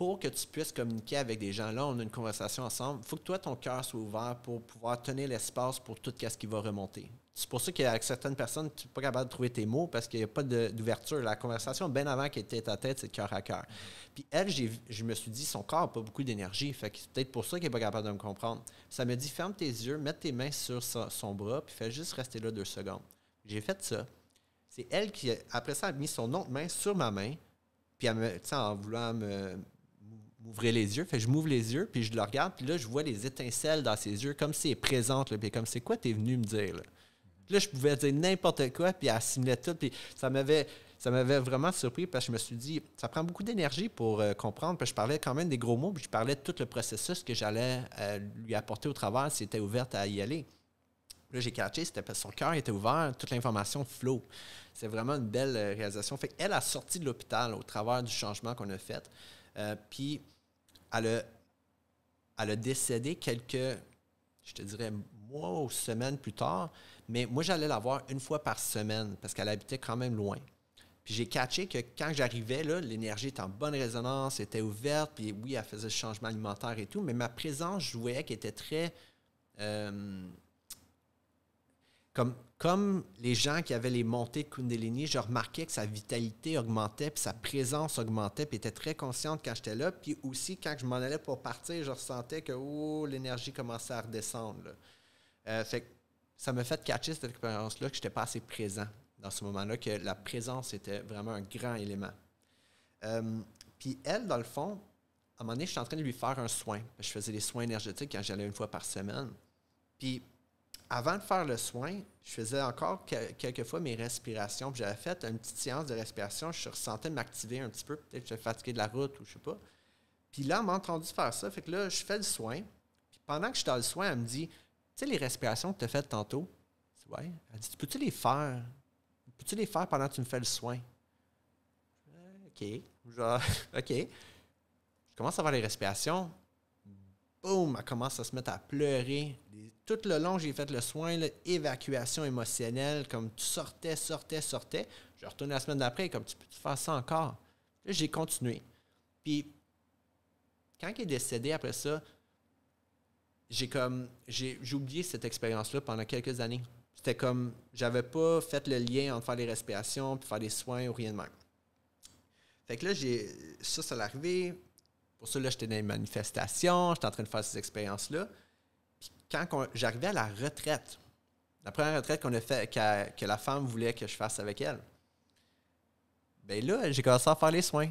pour que tu puisses communiquer avec des gens. Là, on a une conversation ensemble. Il faut que toi, ton cœur soit ouvert pour pouvoir tenir l'espace pour tout ce qui va remonter. C'est pour ça qu'avec certaines personnes, tu n'es pas capable de trouver tes mots parce qu'il n'y a pas d'ouverture. La conversation, bien avant qu'elle était à tête, c'est cœur à cœur. Puis elle, je me suis dit, son corps n'a pas beaucoup d'énergie. Fait que c'est peut-être pour ça qu'elle n'est pas capable de me comprendre. Ça me dit, ferme tes yeux, mets tes mains sur son, bras, puis fais juste rester là deux secondes. J'ai fait ça. C'est elle qui, après ça, a mis son autre main sur ma main, puis elle en voulant me, m'ouvrait les yeux. Fait je m'ouvre les yeux, puis je le regarde, puis là, je vois les étincelles dans ses yeux, comme si elle présente, puis comme c'est quoi tu es venu me dire, là. je pouvais dire n'importe quoi, puis elle assimilait tout, puis ça m'avait ça m'avait vraiment surpris parce que je me suis dit, ça prend beaucoup d'énergie pour euh, comprendre. Puis je parlais quand même des gros mots, puis je parlais de tout le processus que j'allais euh, lui apporter au travers s'il était ouverte à y aller. Là, j'ai catché, c'était parce son cœur était ouvert, toute l'information flow. C'est vraiment une belle euh, réalisation. Fait elle a sorti de l'hôpital au travers du changement qu'on a fait. Euh, puis, elle a, elle décédé quelques, je te dirais, mois ou semaines plus tard. Mais moi, j'allais la voir une fois par semaine parce qu'elle habitait quand même loin. Puis j'ai catché que quand j'arrivais, l'énergie était en bonne résonance, était ouverte, puis oui, elle faisait le changement alimentaire et tout, mais ma présence, jouait qui était très... Euh, comme, les gens qui avaient les montées de Kundalini, je remarquais que sa vitalité augmentait, puis sa présence augmentait, puis était très consciente quand j'étais là. Puis aussi, quand je m'en allais pour partir, je ressentais que oh, l'énergie commençait à redescendre. Euh, ça me fait catcher cette expérience-là que je n'étais pas assez présent dans ce moment-là, que la présence était vraiment un grand élément. Euh, puis elle, dans le fond, à un moment donné, je suis en train de lui faire un soin. Je faisais des soins énergétiques quand j'allais une fois par semaine. Puis avant de faire le soin, je faisais encore quelques fois mes respirations. J'avais fait une petite séance de respiration. Je ressentais m'activer un petit peu. Peut-être que j'étais fatigué de la route ou je ne sais pas. Puis là, on m'a entendu faire ça. Fait que là, je fais le soin. Puis pendant que je suis dans le soin, elle me dit Tu sais, les respirations que tu as faites tantôt Je dis Ouais. Elle dit Peux-tu les faire Peux-tu les faire pendant que tu me fais le soin OK. Genre, (laughs) OK. Je commence à avoir les respirations boum, elle commence à se mettre à pleurer. tout le long, j'ai fait le soin, l'évacuation émotionnelle, comme tu sortais, sortais, sortais. Je retourne la semaine d'après, comme tu peux faire ça encore. Là, j'ai continué. Puis, quand il est décédé après ça, j'ai comme j'ai oublié cette expérience-là pendant quelques années. C'était comme j'avais pas fait le lien entre faire les respirations puis faire des soins ou rien de même. Fait que là, j'ai ça, ça arrivé, pour ça, là, j'étais dans les manifestations, j'étais en train de faire ces expériences-là. Puis quand j'arrivais à la retraite, la première retraite qu'on a fait, que la femme voulait que je fasse avec elle, ben là, j'ai commencé à faire les soins.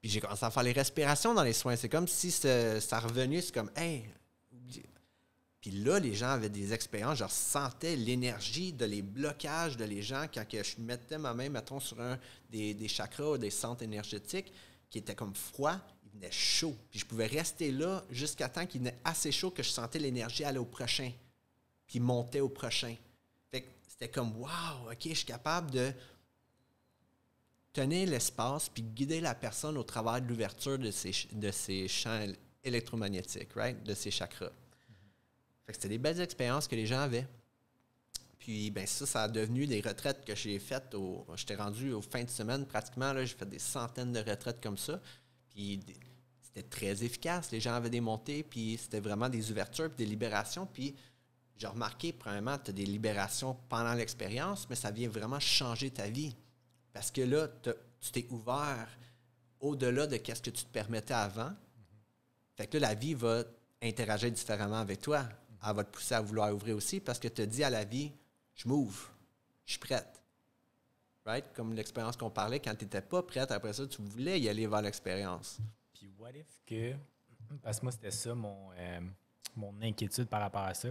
Puis j'ai commencé à faire les respirations dans les soins. C'est comme si ça revenait, c'est comme, hey, puis là, les gens avaient des expériences. Je ressentais l'énergie de les blocages de les gens quand je mettais ma main, mettons, sur un des, des chakras ou des centres énergétiques qui était comme froid, il venait chaud. Puis je pouvais rester là jusqu'à temps qu'il venait assez chaud que je sentais l'énergie aller au prochain, puis monter au prochain. Fait que c'était comme, wow, OK, je suis capable de tenir l'espace puis guider la personne au travers de l'ouverture de ses, de ses champs électromagnétiques, de ses chakras. c'était des belles expériences que les gens avaient. Puis ben ça, ça a devenu des retraites que j'ai faites. Au, j'étais rendu aux fins de semaine pratiquement. Là, j'ai fait des centaines de retraites comme ça. Puis c'était très efficace. Les gens avaient des montées, puis c'était vraiment des ouvertures, puis des libérations. Puis j'ai remarqué, premièrement, tu as des libérations pendant l'expérience, mais ça vient vraiment changer ta vie. Parce que là, tu t'es ouvert au-delà de ce que tu te permettais avant. Fait que là, la vie va interagir différemment avec toi. Elle va te pousser à vouloir ouvrir aussi parce que tu as dit à la vie, je m'ouvre, je suis prête. Right? Comme l'expérience qu'on parlait, quand tu n'étais pas prête, après ça, tu voulais y aller vers l'expérience. Puis, what if que. Parce que moi, c'était ça mon, euh, mon inquiétude par rapport à ça.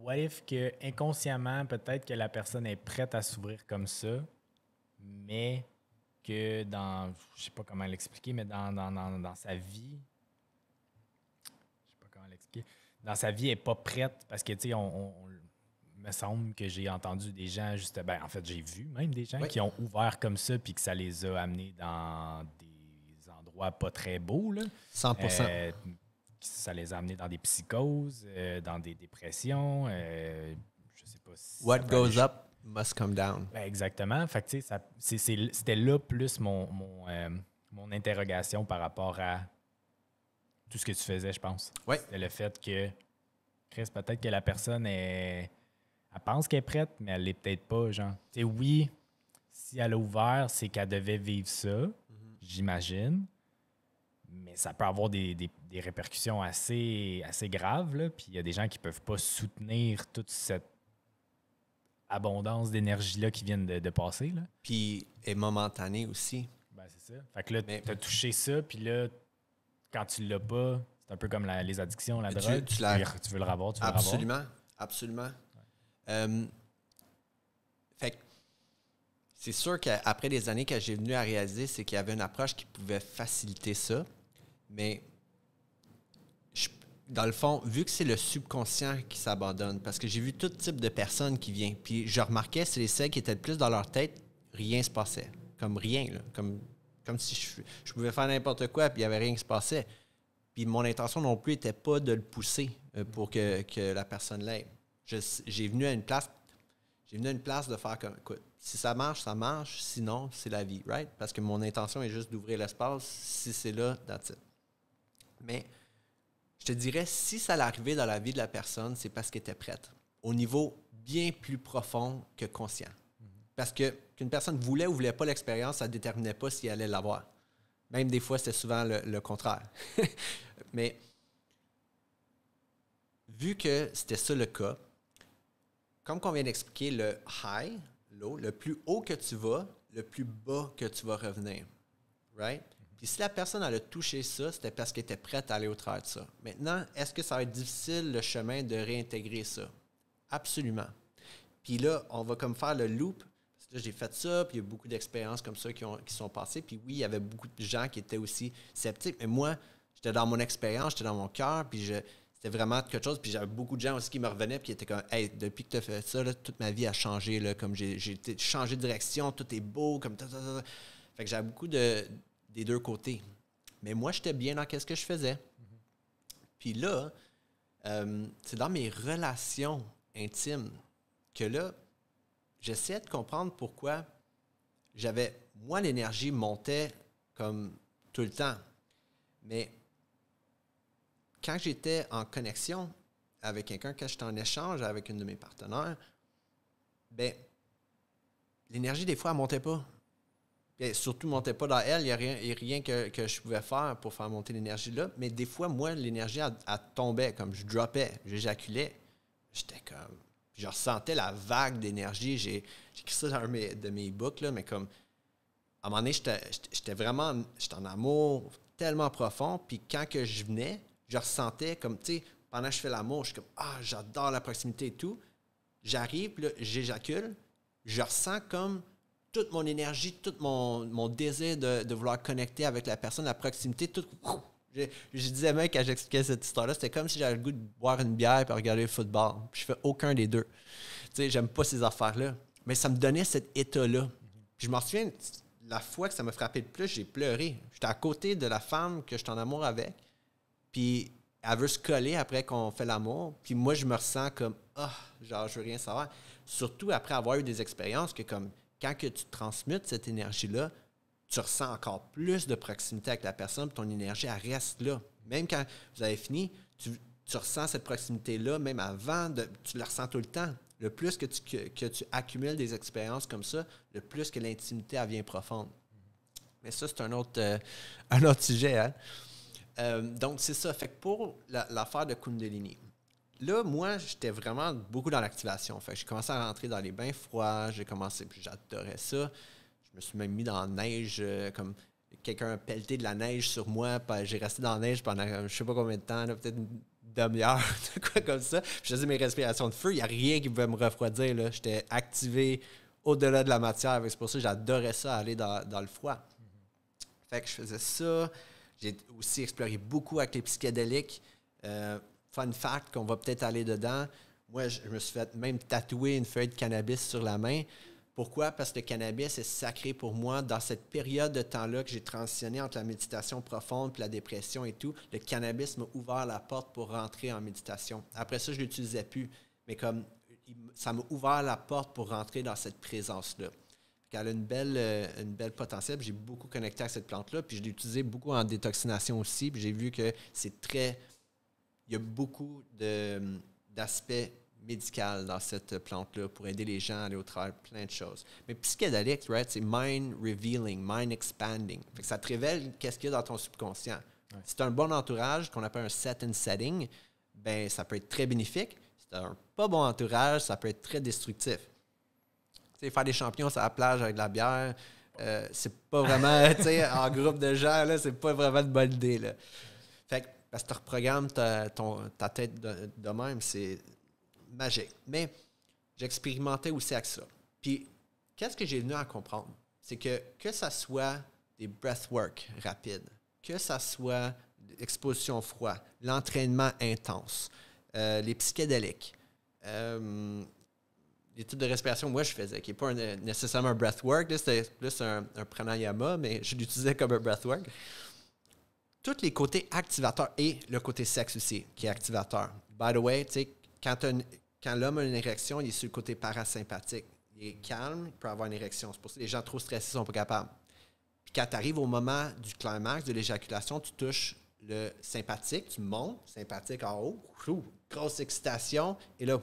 What if que inconsciemment, peut-être que la personne est prête à s'ouvrir comme ça, mais que dans, je sais pas comment l'expliquer, mais dans, dans, dans, dans, sa vie, dans sa vie, est n'est pas prête parce que, tu sais, on, me semble que j'ai entendu des gens, juste, ben, en fait, j'ai vu même des gens qui ont ouvert comme ça, puis que ça les a amenés dans des endroits pas très beaux. Là. 100 euh, Ça les a amenés dans des psychoses, euh, dans des dépressions. Euh, je sais pas si. What goes up must come down. Ben, exactement. Fait tu sais, c'était là plus mon, mon euh, interrogation par rapport à tout ce que tu faisais, je pense. Oui. C'était le fait que, Chris, peut-être que la personne est. Elle pense qu'elle est prête, mais elle l'est peut-être pas, genre. Tu oui, si elle a ouvert, c'est qu'elle devait vivre ça, j'imagine. Mais ça peut avoir des, répercussions assez, assez graves, là. Puis il y a des gens qui peuvent pas soutenir toute cette abondance d'énergie-là qui vient de, passer, là. Puis est momentanée aussi. Ben, c'est ça. Fait que là, t'as touché ça, puis là, quand tu l'as pas, c'est un peu comme les addictions, la drogue. Tu, veux, tu, veux le ravoir, tu veux Absolument, absolument. Euh, fait c'est sûr qu'après les années que j'ai venu à réaliser, c'est qu'il y avait une approche qui pouvait faciliter ça, mais dans le fond, vu que c'est le subconscient qui s'abandonne, parce que j'ai vu tout type de personnes qui viennent, puis je remarquais, c'est les seuls qui étaient le plus dans leur tête, rien se passait. Comme rien, là. Comme comme si je, je pouvais faire n'importe quoi, puis il n'y avait rien qui se passait. Puis mon intention non plus n'était pas de le pousser euh, pour que, que la personne l'aime. J'ai venu à une place, j'ai venu à une place de faire comme, écoute, si ça marche, ça marche, sinon, c'est la vie, right? Parce que mon intention est juste d'ouvrir l'espace, si c'est là, that's it. Mais je te dirais, si ça l'arrivait dans la vie de la personne, c'est parce qu'elle était prête, au niveau bien plus profond que conscient. Mm-hmm. Parce que Qu'une personne voulait ou voulait pas l'expérience, ça ne déterminait pas s'il allait l'avoir. Même des fois, c'était souvent le, contraire. (laughs) Mais vu que c'était ça le cas, comme on vient d'expliquer, le high, low, le plus haut que tu vas, le plus bas que tu vas revenir. Right? Puis si la personne allait toucher ça, c'était parce qu'elle était prête à aller au travers de ça. Maintenant, est-ce que ça va être difficile le chemin de réintégrer ça? Absolument. Puis là, on va comme faire le loop j'ai fait ça, puis il y a beaucoup d'expériences comme ça qui, ont, qui sont passées. Puis oui, il y avait beaucoup de gens qui étaient aussi sceptiques, mais moi, j'étais dans mon expérience, j'étais dans mon cœur, puis je, c'était vraiment quelque chose. Puis j'avais beaucoup de gens aussi qui me revenaient, puis qui étaient comme, hey, depuis que tu as fait ça, toute ma vie a changé, là, comme j'ai, changé de direction, tout est beau, comme Fait que j'avais beaucoup de, des deux côtés. Mais moi, j'étais bien dans qu'est-ce que je faisais. Puis là, euh, c'est dans mes relations intimes que là, j'essayais de comprendre pourquoi j'avais, moi, l'énergie montait comme tout le temps. Mais quand j'étais en connexion avec quelqu'un, quand j'étais en échange avec une de mes partenaires, ben l'énergie, des fois, elle montait pas. Bien, surtout, ne montait pas dans elle. Il n'y a rien, y rien que, je pouvais faire pour faire monter l'énergie là. Mais des fois, moi, l'énergie, a elle tombait, comme je droppais, j'éjaculais. J'étais comme, je ressentais la vague d'énergie. J'ai écrit ça dans un de mes books, mais comme à un moment donné, j'étais vraiment en amour tellement profond. Puis quand que je venais, je ressentais comme, tu sais, pendant que je fais l'amour, je suis comme, ah, j'adore la proximité et tout. J'arrive, j'éjacule, je ressens comme toute mon énergie, tout mon, mon désir de, de, vouloir connecter avec la personne, la proximité, tout je, disais même quand j'expliquais cette histoire-là, c'était comme si j'avais le goût de boire une bière et regarder le football. Puis je fais aucun des deux. Tu sais, j'aime pas ces affaires-là. Mais ça me donnait cet état-là. je m'en souviens, la fois que ça m'a frappé le plus, j'ai pleuré. J'étais à côté de la femme que j'étais en amour avec. Puis elle veut se coller après qu'on fait l'amour. Puis moi, je me ressens comme Ah, genre, je veux rien savoir. Surtout après avoir eu des expériences que, comme, quand que tu transmutes cette énergie-là, tu ressens encore plus de proximité avec la personne, ton énergie, reste là. Même quand vous avez fini, tu, ressens cette proximité-là, même avant, de, tu la ressens tout le temps. Le plus que tu, accumules des expériences comme ça, le plus que l'intimité, elle vient profonde. Mais ça, c'est un autre, euh, autre sujet. Hein? Euh, donc, c'est ça. Fait que pour l'affaire de Kundalini, là, moi, j'étais vraiment beaucoup dans l'activation. Fait j'ai commencé à rentrer dans les bains froids, j'ai commencé, puis j'adorais ça. Je me suis même mis dans la neige, euh, comme quelqu'un a pelleté de la neige sur moi. J'ai resté dans la neige pendant je ne sais pas combien de temps, peut-être une demi-heure, (laughs) quoi comme ça. Je faisais mes respirations de feu. Il n'y a rien qui pouvait me refroidir. J'étais activé au-delà de la matière. C'est pour ça que j'adorais ça, aller dans, le froid. Fait que je faisais ça. J'ai aussi exploré beaucoup avec les psychédéliques. Euh, fun fact qu'on va peut-être aller dedans. Moi, je, me suis fait même tatouer une feuille de cannabis sur la main. Pourquoi? Parce que le cannabis est sacré pour moi. Dans cette période de temps-là que j'ai transitionné entre la méditation profonde puis la dépression et tout, le cannabis m'a ouvert la porte pour rentrer en méditation. Après ça, je ne l'utilisais plus, mais comme ça m'a ouvert la porte pour rentrer dans cette présence-là. Elle a une belle, euh, une belle potentiel. J'ai beaucoup connecté à cette plante-là. Puis je l'ai utilisée beaucoup en détoxination aussi. j'ai vu que c'est très. Il y a beaucoup hum, d'aspects médicale dans cette plante-là pour aider les gens à aller au travail, plein de choses. Mais psychédélique, right, c'est mind revealing, mind expanding. ça te révèle qu'est-ce qu'il y a dans ton subconscient. Si tu as un bon entourage, qu'on appelle un set and setting, ben, ça peut être très bénéfique. Si tu un pas bon entourage, ça peut être très destructif. faire des champignons sur la plage avec de la bière, euh, c'est pas vraiment, (laughs) en groupe de gens, là, c'est pas vraiment une bonne idée. Là. Fait que, parce que tu reprogrammes ta, tête de même, c'est magique. Mais j'expérimentais aussi avec ça. Puis, qu'est-ce que j'ai venu à comprendre? C'est que que ça soit des breathwork rapides, que ça soit l'exposition froid, l'entraînement intense, euh, les psychédéliques, euh, les de respiration, moi, je faisais, qui n'est pas nécessairement un breathwork. C'était plus un, un, pranayama, mais je l'utilisais comme un breathwork. Tous les côtés activateurs et le côté sexe aussi, qui est activateur. By the way, tu sais, quand quand l'homme a une érection, il est sur le côté parasympathique. Il est calme, il peut avoir une érection. C'est pour ça que les gens trop stressés sont pas capables. Puis quand tu arrives au moment du climax, de l'éjaculation, tu touches le sympathique, tu montes, sympathique en haut, grosse excitation, et là,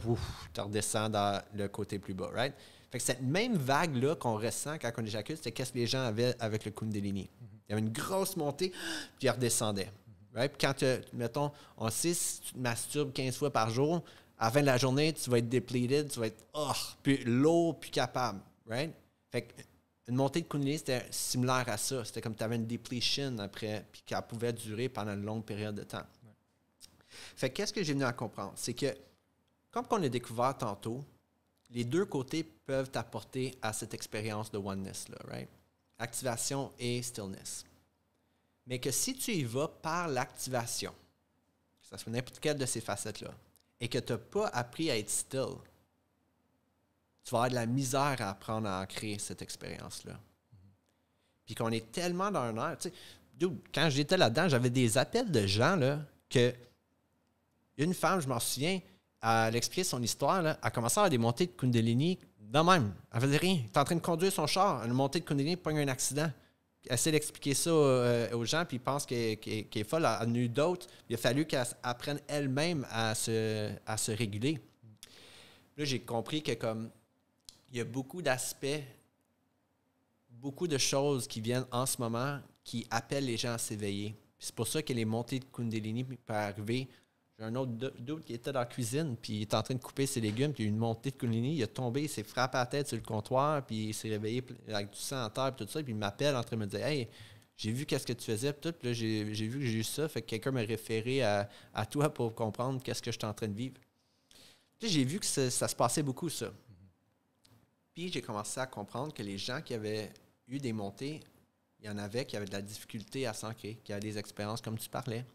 tu redescends dans le côté plus bas, right? Fait que cette même vague-là qu'on ressent quand on éjacule, c'était qu'est-ce que les gens avaient avec le Kundalini. Il y avait une grosse montée, puis il redescendait. Right? Puis quand, euh, mettons, on sait si tu te masturbes 15 fois par jour, à la fin de la journée, tu vas être depleted, tu vas être oh, plus lourd, plus capable. Right? Fait que, une montée de Kundalini, c'était similaire à ça. C'était comme tu avais une depletion après, puis qu'elle pouvait durer pendant une longue période de temps. Fait qu'est-ce que, j'ai venu à comprendre? C'est que, comme on l'a découvert tantôt, les deux côtés peuvent t'apporter à cette expérience de oneness-là, right? Activation et stillness. Mais que si tu y vas par l'activation, ça se soit n'importe quelle de ces facettes-là, et que tu n'as pas appris à être still, tu vas avoir de la misère à apprendre à ancrer cette expérience-là. Puis qu'on est tellement dans un quand j'étais là-dedans, j'avais des appels de gens là, que. Une femme, je m'en souviens, elle expliquait son histoire, là, elle commençait à avoir des montées de Kundalini de même. Elle faisait rien. Elle était en train de conduire son char, une montée de Kundalini, pas eu un accident essaie d'expliquer ça euh, aux gens, puis ils pensent qu'elle est folle. À eu d'autres, il a fallu qu'elle apprenne elle-même à se, à se réguler. Là, j'ai compris que comme il y a beaucoup d'aspects, beaucoup de choses qui viennent en ce moment qui appellent les gens à s'éveiller. C'est pour ça que les montées de Kundalini peuvent arriver j'ai un autre doute qui était dans la cuisine, puis il est en train de couper ses légumes, puis il y a eu une montée de coulisses, il est tombé, il s'est frappé à la tête sur le comptoir, puis il s'est réveillé avec du sang en terre, puis tout ça, puis il m'appelle en train de me dire Hey, j'ai vu qu'est-ce que tu faisais, puis tout, là, j'ai, vu que j'ai eu ça, fait que quelqu'un m'a référé à, toi pour comprendre qu'est-ce que je suis en train de vivre. Puis j'ai vu que ça, se passait beaucoup, ça. Puis j'ai commencé à comprendre que les gens qui avaient eu des montées, il y en avait qui avaient de la difficulté à s'ancrer, qui avaient des expériences comme tu parlais.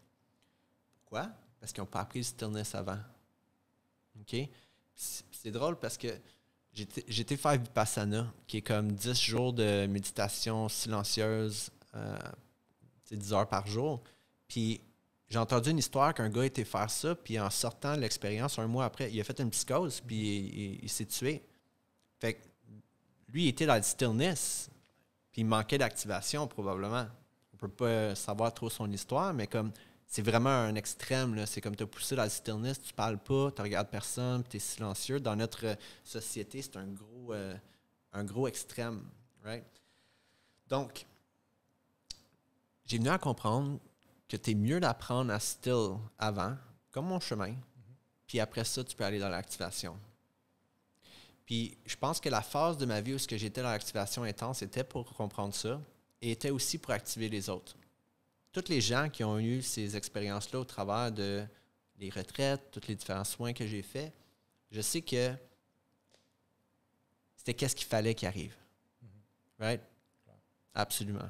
quoi parce qu'ils n'ont pas appris le stillness avant. OK? C'est drôle parce que j'étais faire Vipassana, qui est comme 10 jours de méditation silencieuse, 10 euh, heures par jour. Puis j'ai entendu une histoire qu'un gars était faire ça, puis en sortant de l'expérience, un mois après, il a fait une psychose, puis il, s'est tué. Fait que lui, il était dans le stillness, puis il manquait d'activation probablement. On peut pas savoir trop son histoire, mais comme c'est vraiment un extrême. C'est comme tu as poussé dans le stillness, tu parles pas, tu regardes personne, tu es silencieux. Dans notre euh, société, c'est un gros, euh, un gros extrême. Right? Donc, j'ai venu à comprendre que tu es mieux d'apprendre à still avant, comme mon chemin, puis après ça, tu peux aller dans l'activation. Puis je pense que la phase de ma vie où j'étais dans l'activation intense était pour comprendre ça et était aussi pour activer les autres toutes les gens qui ont eu ces expériences-là au travers de les retraites, tous les différents soins que j'ai faits, je sais que c'était qu'est-ce qu'il fallait qu'il arrive. Mm-hmm. Right? Absolument.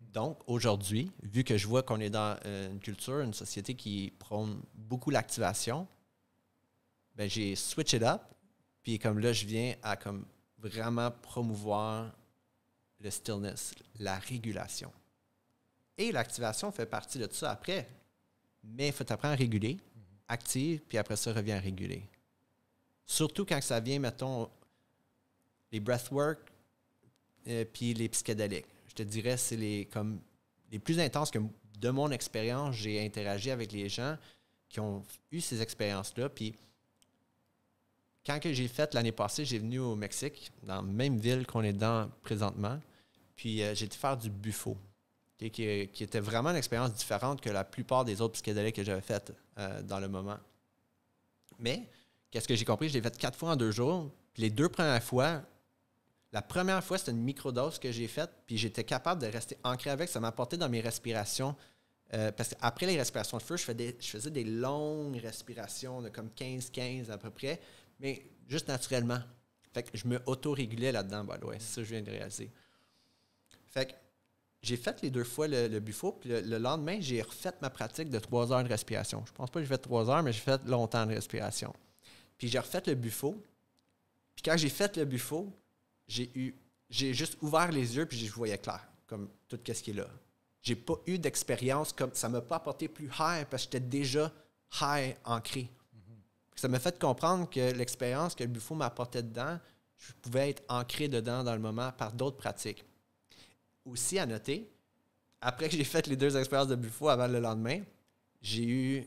Donc, aujourd'hui, vu que je vois qu'on est dans euh, une culture, une société qui prône beaucoup l'activation, ben j'ai switch it up. Puis comme là, je viens à comme vraiment promouvoir le stillness, la régulation. Et l'activation fait partie de tout ça après. Mais il faut apprendre à réguler, active, puis après ça, revient à réguler. Surtout quand ça vient, mettons, les breathwork, euh, puis les psychédéliques. Je te dirais, c'est les, comme, les plus intenses que, de mon expérience, j'ai interagi avec les gens qui ont eu ces expériences-là. Puis quand que j'ai fait l'année passée, j'ai venu au Mexique, dans la même ville qu'on est dans présentement. Puis euh, j'ai été faire du buffo qui, était vraiment une expérience différente que la plupart des autres psychédéliques que j'avais faites euh, dans le moment. Mais, qu'est-ce que j'ai compris? Je l'ai fait quatre fois en deux jours. les deux premières fois, la première fois, c'était une micro-dose que j'ai faite, puis j'étais capable de rester ancré avec. Ça m'a apporté dans mes respirations. Euh, parce qu'après les respirations de feu, je, faisais des longues respirations de comme 15-15 à peu près, mais juste naturellement. Fait que je me autorégulais là-dedans, bah c'est ça que je viens de réaliser. Fait que j'ai fait les deux fois le, buffo, puis le, lendemain, j'ai refait ma pratique de trois heures de respiration. Je pense pas que j'ai fait trois heures, mais j'ai fait longtemps de respiration. Puis j'ai refait le buffo. Puis quand j'ai fait le buffo, j'ai eu j'ai juste ouvert les yeux puis je voyais clair, comme tout ce qui est là. J'ai pas eu d'expérience comme ça m'a pas apporté plus high parce que j'étais déjà high ancré. Ça m'a fait comprendre que l'expérience que le buffo m'apportait dedans, je pouvais être ancré dedans dans le moment par d'autres pratiques aussi à noter, après que j'ai fait les deux expériences de Buffo avant le lendemain, j'ai eu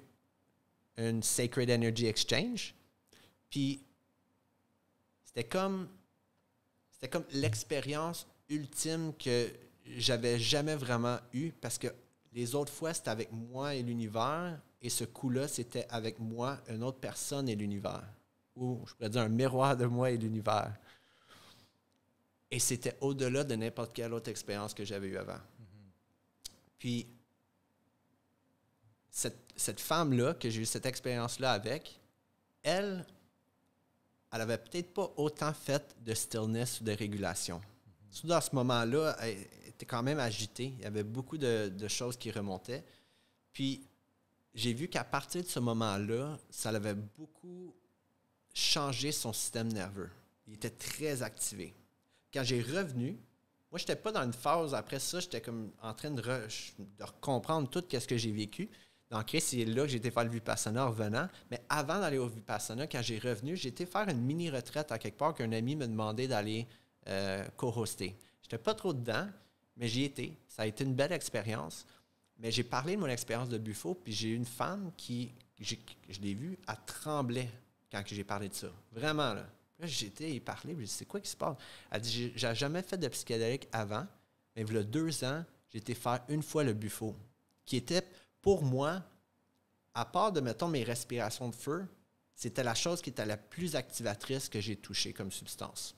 une Sacred Energy Exchange. Puis c'était comme c'était comme l'expérience ultime que j'avais jamais vraiment eue parce que les autres fois, c'était avec moi et l'univers. Et ce coup-là, c'était avec moi, une autre personne et l'univers. Ou je pourrais dire un miroir de moi et l'univers. Et c'était au-delà de n'importe quelle autre expérience que j'avais eue avant. Mm-hmm. Puis, cette, cette femme-là, que j'ai eu cette expérience-là avec, elle, elle avait peut-être pas autant fait de stillness ou de régulation. Mm-hmm. dans ce moment-là, elle était quand même agitée. Il y avait beaucoup de, de choses qui remontaient. Puis, j'ai vu qu'à partir de ce moment-là, ça avait beaucoup changé son système nerveux. Il était très activé quand j'ai revenu, moi, je n'étais pas dans une phase après ça, j'étais comme en train de, comprendre tout ce que j'ai vécu. Donc, c'est là que j'ai été faire le Vipassana en revenant. Mais avant d'aller au Vipassana, quand j'ai revenu, j'ai été faire une mini-retraite à quelque part qu'un ami me demandait d'aller euh, co-hoster. J'étais pas trop dedans, mais j'y étais. Ça a été une belle expérience. Mais j'ai parlé de mon expérience de Buffo, puis j'ai eu une femme qui, je l'ai vue, a tremblé quand j'ai parlé de ça. Vraiment, là. J'étais y parler je dis, c'est quoi qui se passe? Elle dit, j'ai jamais fait de psychédélique avant, mais il y a deux ans, j'étais faire une fois le buffo, qui était pour moi, à part de, mettons, mes respirations de feu, c'était la chose qui était la plus activatrice que j'ai touchée comme substance.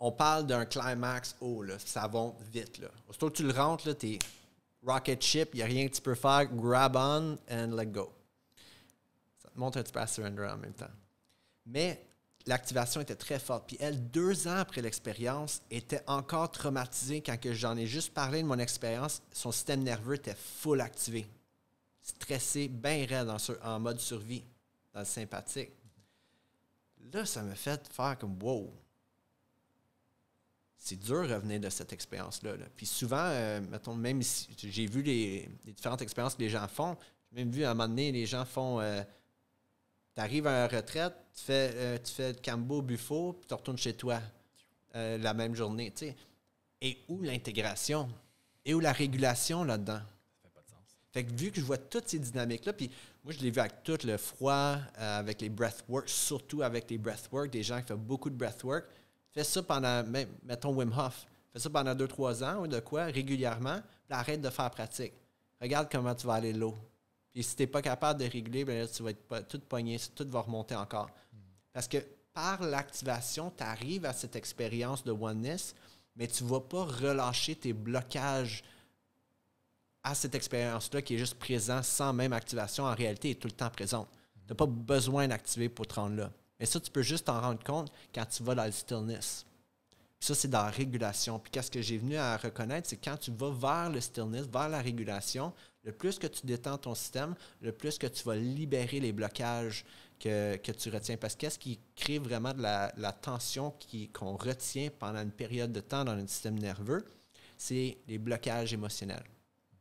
On parle d'un climax haut, là, ça va vite. Là. Aussitôt que tu le rentres, tu es rocket ship, il n'y a rien que tu peux faire, grab on and let go. Ça te montre un petit peu à surrender en même temps. Mais l'activation était très forte. Puis elle, deux ans après l'expérience, était encore traumatisée quand j'en ai juste parlé de mon expérience. Son système nerveux était full activé, stressé, bien raide en, mode survie, dans le sympathique. Là, ça me fait faire comme wow. C'est dur de revenir de cette expérience-là. Puis souvent, euh, mettons, même si j'ai vu les, différentes expériences que les gens font, j'ai même vu à un moment donné, les gens font. tu euh, T'arrives à la retraite, euh, tu fais, le cambo buffo, puis tu retournes chez toi euh, la même journée. Et où l'intégration? Et où la régulation là-dedans? Ça fait pas de sens. que vu que je vois toutes ces dynamiques-là, puis moi, je l'ai vu avec tout le froid, euh, avec les breathwork, surtout avec les breathwork, des gens qui font beaucoup de breathwork. Fais ça pendant, mettons Wim Hof, fais ça pendant 2-3 ans ou de quoi, régulièrement, puis arrête de faire pratique. Regarde comment tu vas aller l'eau. Puis si tu n'es pas capable de réguler, ben tu vas être tout pogné, tout va remonter encore. Parce que par l'activation, tu arrives à cette expérience de oneness, mais tu ne vas pas relâcher tes blocages à cette expérience-là qui est juste présente sans même activation. En réalité, est tout le temps présente. Tu n'as pas besoin d'activer pour te rendre là. Mais ça, tu peux juste t'en rendre compte quand tu vas dans le stillness. Ça, c'est dans la régulation. Puis qu'est-ce que j'ai venu à reconnaître, c'est quand tu vas vers le stillness, vers la régulation, le plus que tu détends ton système, le plus que tu vas libérer les blocages que, tu retiens. Parce qu'est-ce qui crée vraiment de la, tension qu'on retient pendant une période de temps dans notre système nerveux? C'est les blocages émotionnels.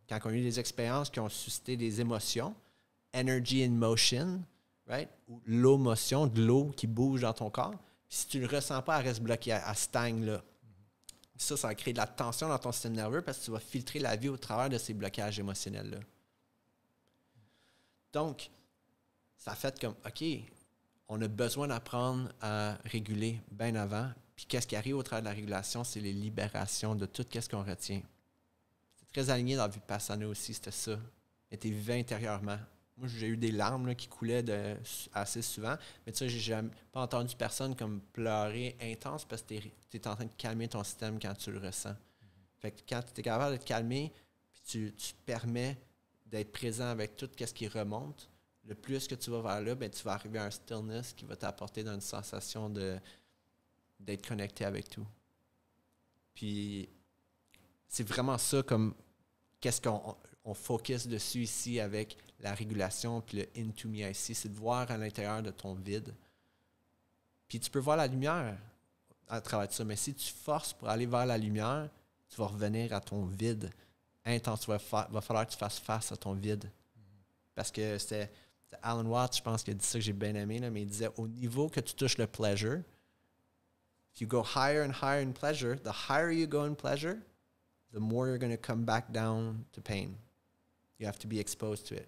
Quand on a eu des expériences qui ont suscité des émotions, energy in motion, right? ou l'eau de l'eau qui bouge dans ton corps, si tu ne le ressens pas, elle reste bloqué à stagne là. Ça, ça crée de la tension dans ton système nerveux parce que tu vas filtrer la vie au travers de ces blocages émotionnels-là. Donc, ça fait comme, OK, on a besoin d'apprendre à réguler bien avant. Puis qu'est-ce qui arrive au travers de la régulation? C'est les libérations de tout qu'est-ce qu'on retient. C'est très aligné dans la vie passante aussi, c'était ça. Et tu vivant intérieurement j'ai eu des larmes qui coulaient de, assez souvent, mais tu sais, j'ai jamais pas entendu personne comme pleurer intense parce que tu es, en train de calmer ton système quand tu le ressens. Fait que quand tu es capable de te calmer, tu, te permets d'être présent avec tout ce qui remonte, le plus que tu vas vers là, ben, tu vas arriver à un stillness qui va t'apporter dans une sensation de d'être connecté avec tout. Puis c'est vraiment ça comme qu'est-ce qu'on on focus dessus ici avec la régulation, puis le into me ici, c'est de voir à l'intérieur de ton vide. Puis tu peux voir la lumière à travers ça, mais si tu forces pour aller vers la lumière, tu vas revenir à ton vide intense. Il va, falloir que tu fasses face à ton vide. Parce que c'est Alan Watts, je pense, qui a dit ça que j'ai bien aimé, là, mais il disait au niveau que tu touches le pleasure, if you go higher and higher in pleasure, the higher you go in pleasure, the more you're going to come back down to pain. You have to be exposed to it.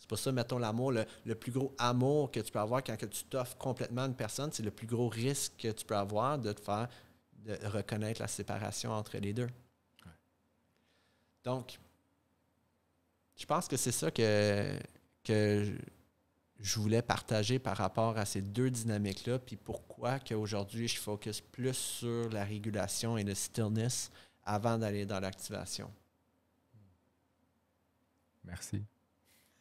C'est pas ça, mettons, l'amour. Le, plus gros amour que tu peux avoir quand que tu t'offres complètement une personne, c'est le plus gros risque que tu peux avoir de te faire de reconnaître la séparation entre les deux. Donc, je pense que c'est ça que, que je voulais partager par rapport à ces deux dynamiques-là, puis pourquoi aujourd'hui je focus plus sur la régulation et le stillness avant d'aller dans l'activation. Merci.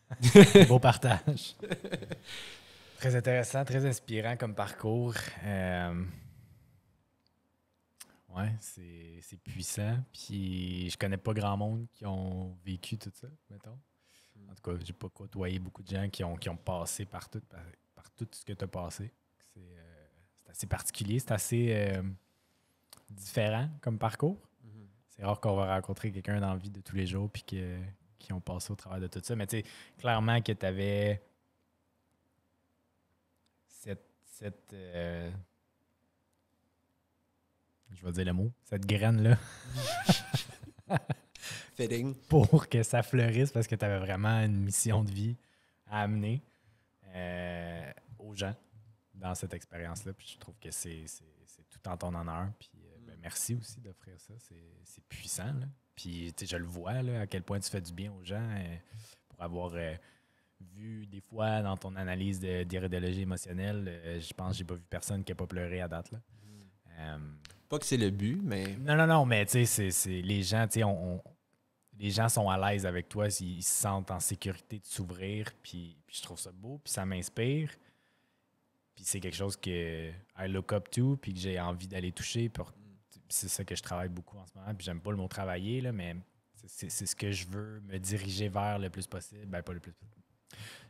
(laughs) Beau partage. (laughs) très intéressant, très inspirant comme parcours. Euh, ouais, c'est puissant. Puis je connais pas grand monde qui ont vécu tout ça, mettons. En tout cas, j'ai pas côtoyé beaucoup de gens qui ont, ont passé par tout, par, tout ce que tu as passé. Euh, c'est assez particulier, c'est assez euh, différent comme parcours. Mm-hmm. C'est rare qu'on va rencontrer quelqu'un dans la vie de tous les jours puis que qui ont passé au travers de tout ça. Mais tu sais, clairement que tu avais cette. Euh, je vais dire le mot, cette graine-là. (laughs) Fitting. Pour que ça fleurisse parce que tu avais vraiment une mission de vie à amener euh, aux gens dans cette expérience-là. Puis je trouve que c'est tout en ton honneur. Puis euh, ben, merci aussi d'offrir ça. C'est puissant. Là. Puis je le vois à quel point tu fais du bien aux gens euh, pour avoir euh, vu des fois dans ton analyse d'iridologie émotionnelle, euh, je pense que j'ai pas vu personne qui a pas pleuré à date. Là. pas que c'est le but, mais. Non, non, non, mais tu sais, les gens, tu sais, les gens sont à l'aise avec toi, ils, se sentent en sécurité de s'ouvrir, puis, je trouve ça beau, puis ça m'inspire. Puis c'est quelque chose que I look up to, puis que j'ai envie d'aller toucher pour, c'est ça que je travaille beaucoup en ce moment. Puis j'aime pas le mot travailler, là, mais c'est ce que je veux me diriger vers le plus possible. Ben, pas le plus possible.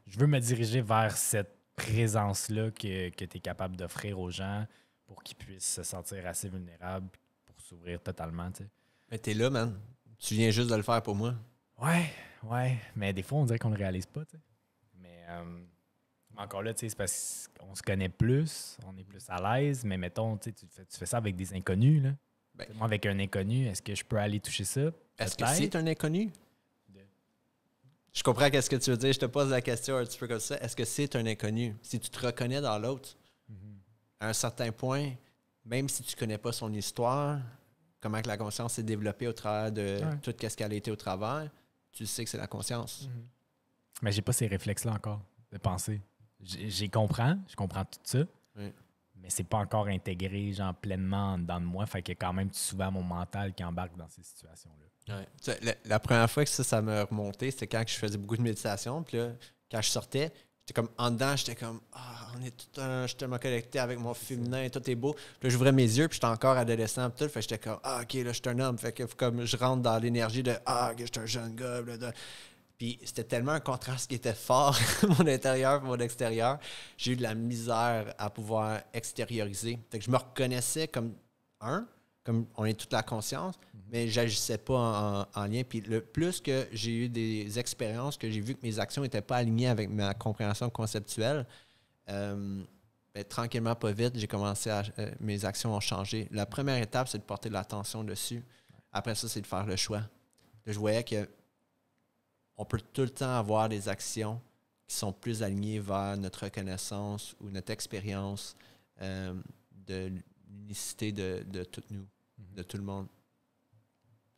Je veux me diriger vers cette présence-là que, que tu es capable d'offrir aux gens pour qu'ils puissent se sentir assez vulnérables pour s'ouvrir totalement. Tu sais. Mais t'es là, man. Tu viens juste de le faire pour moi. Ouais, ouais. Mais des fois, on dirait qu'on ne réalise pas. Tu sais. Euh, mais encore là, tu sais, c'est parce qu'on se connaît plus, on est plus à l'aise. Mais mettons, tu, sais, fais, tu fais ça avec des inconnus. Là. Ben, avec un inconnu, est-ce que je peux aller toucher ça? Est-ce que c'est un inconnu? Je comprends qu'est-ce que tu veux dire. Je te pose la question un petit peu comme ça. Est-ce que c'est un inconnu? Si tu te reconnais dans l'autre, mm-hmm. à un certain point, même si tu ne connais pas son histoire, comment que la conscience s'est développée au travers de tout ce qu'elle a été au travers, tu sais que c'est la conscience. Mm-hmm. Mais j'ai pas ces réflexes-là encore de penser. J'y comprends, je comprends tout ça, mais c'est pas encore intégré genre pleinement dans de moi. Fait que quand même souvent mon mental qui embarque dans ces situations-là. la, première fois que ça, ça m'a remonté, c'était quand je faisais beaucoup de méditation. Puis là, quand je sortais, j'étais comme en dedans, j'étais comme Ah, on est tout un. Je suis tellement connecté avec mon féminin, tout est beau. là, j'ouvrais mes yeux, puis j'étais encore adolescent, puis tout. Fait j'étais comme Ah, ok, là, je suis un homme. Fait que comme je rentre dans l'énergie de Ah, que je suis un jeune gars, puis c'était tellement un contraste qui était fort, (laughs) mon intérieur et mon extérieur. J'ai eu de la misère à pouvoir extérioriser. que je me reconnaissais comme un, comme on est toute la conscience, mais mhm. je mais j'agissais pas en, lien. Puis le plus que j'ai eu des expériences, que j'ai vu que mes actions n'étaient pas alignées avec ma compréhension conceptuelle, euh, ben, tranquillement, pas vite, j'ai commencé à. Euh, mes actions ont changé. La première étape, c'est de porter de l'attention dessus. Après ça, c'est de faire le choix. Je voyais que on peut tout le temps avoir des actions qui sont plus alignées vers notre reconnaissance ou notre expérience euh, de l'unicité de, de tout nous, mhm. de tout le monde.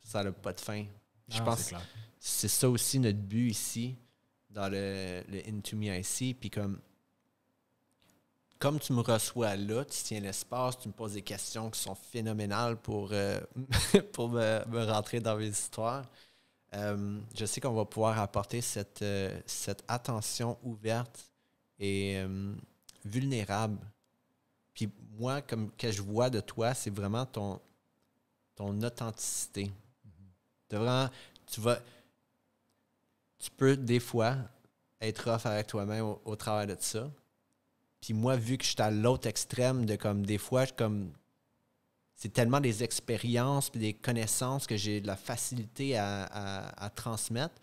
Ça n'a pas de fin. Je pense que c'est ça aussi notre but ici, dans le, le Into Me IC. Puis comme, comme tu me reçois là, tu tiens l'espace, tu me poses des questions qui sont phénoménales pour, euh, (laughs) pour me, me, rentrer dans mes histoires. Euh, je sais qu'on va pouvoir apporter cette, euh, cette attention ouverte et euh, vulnérable. Puis moi, comme que je vois de toi, c'est vraiment ton, ton authenticité. vraiment, tu vas. Tu peux des fois être off avec toi-même au, travail de ça. Puis moi, vu que je suis à l'autre extrême de comme des fois, je, comme c'est tellement des expériences et des connaissances que j'ai de la facilité à, transmettre.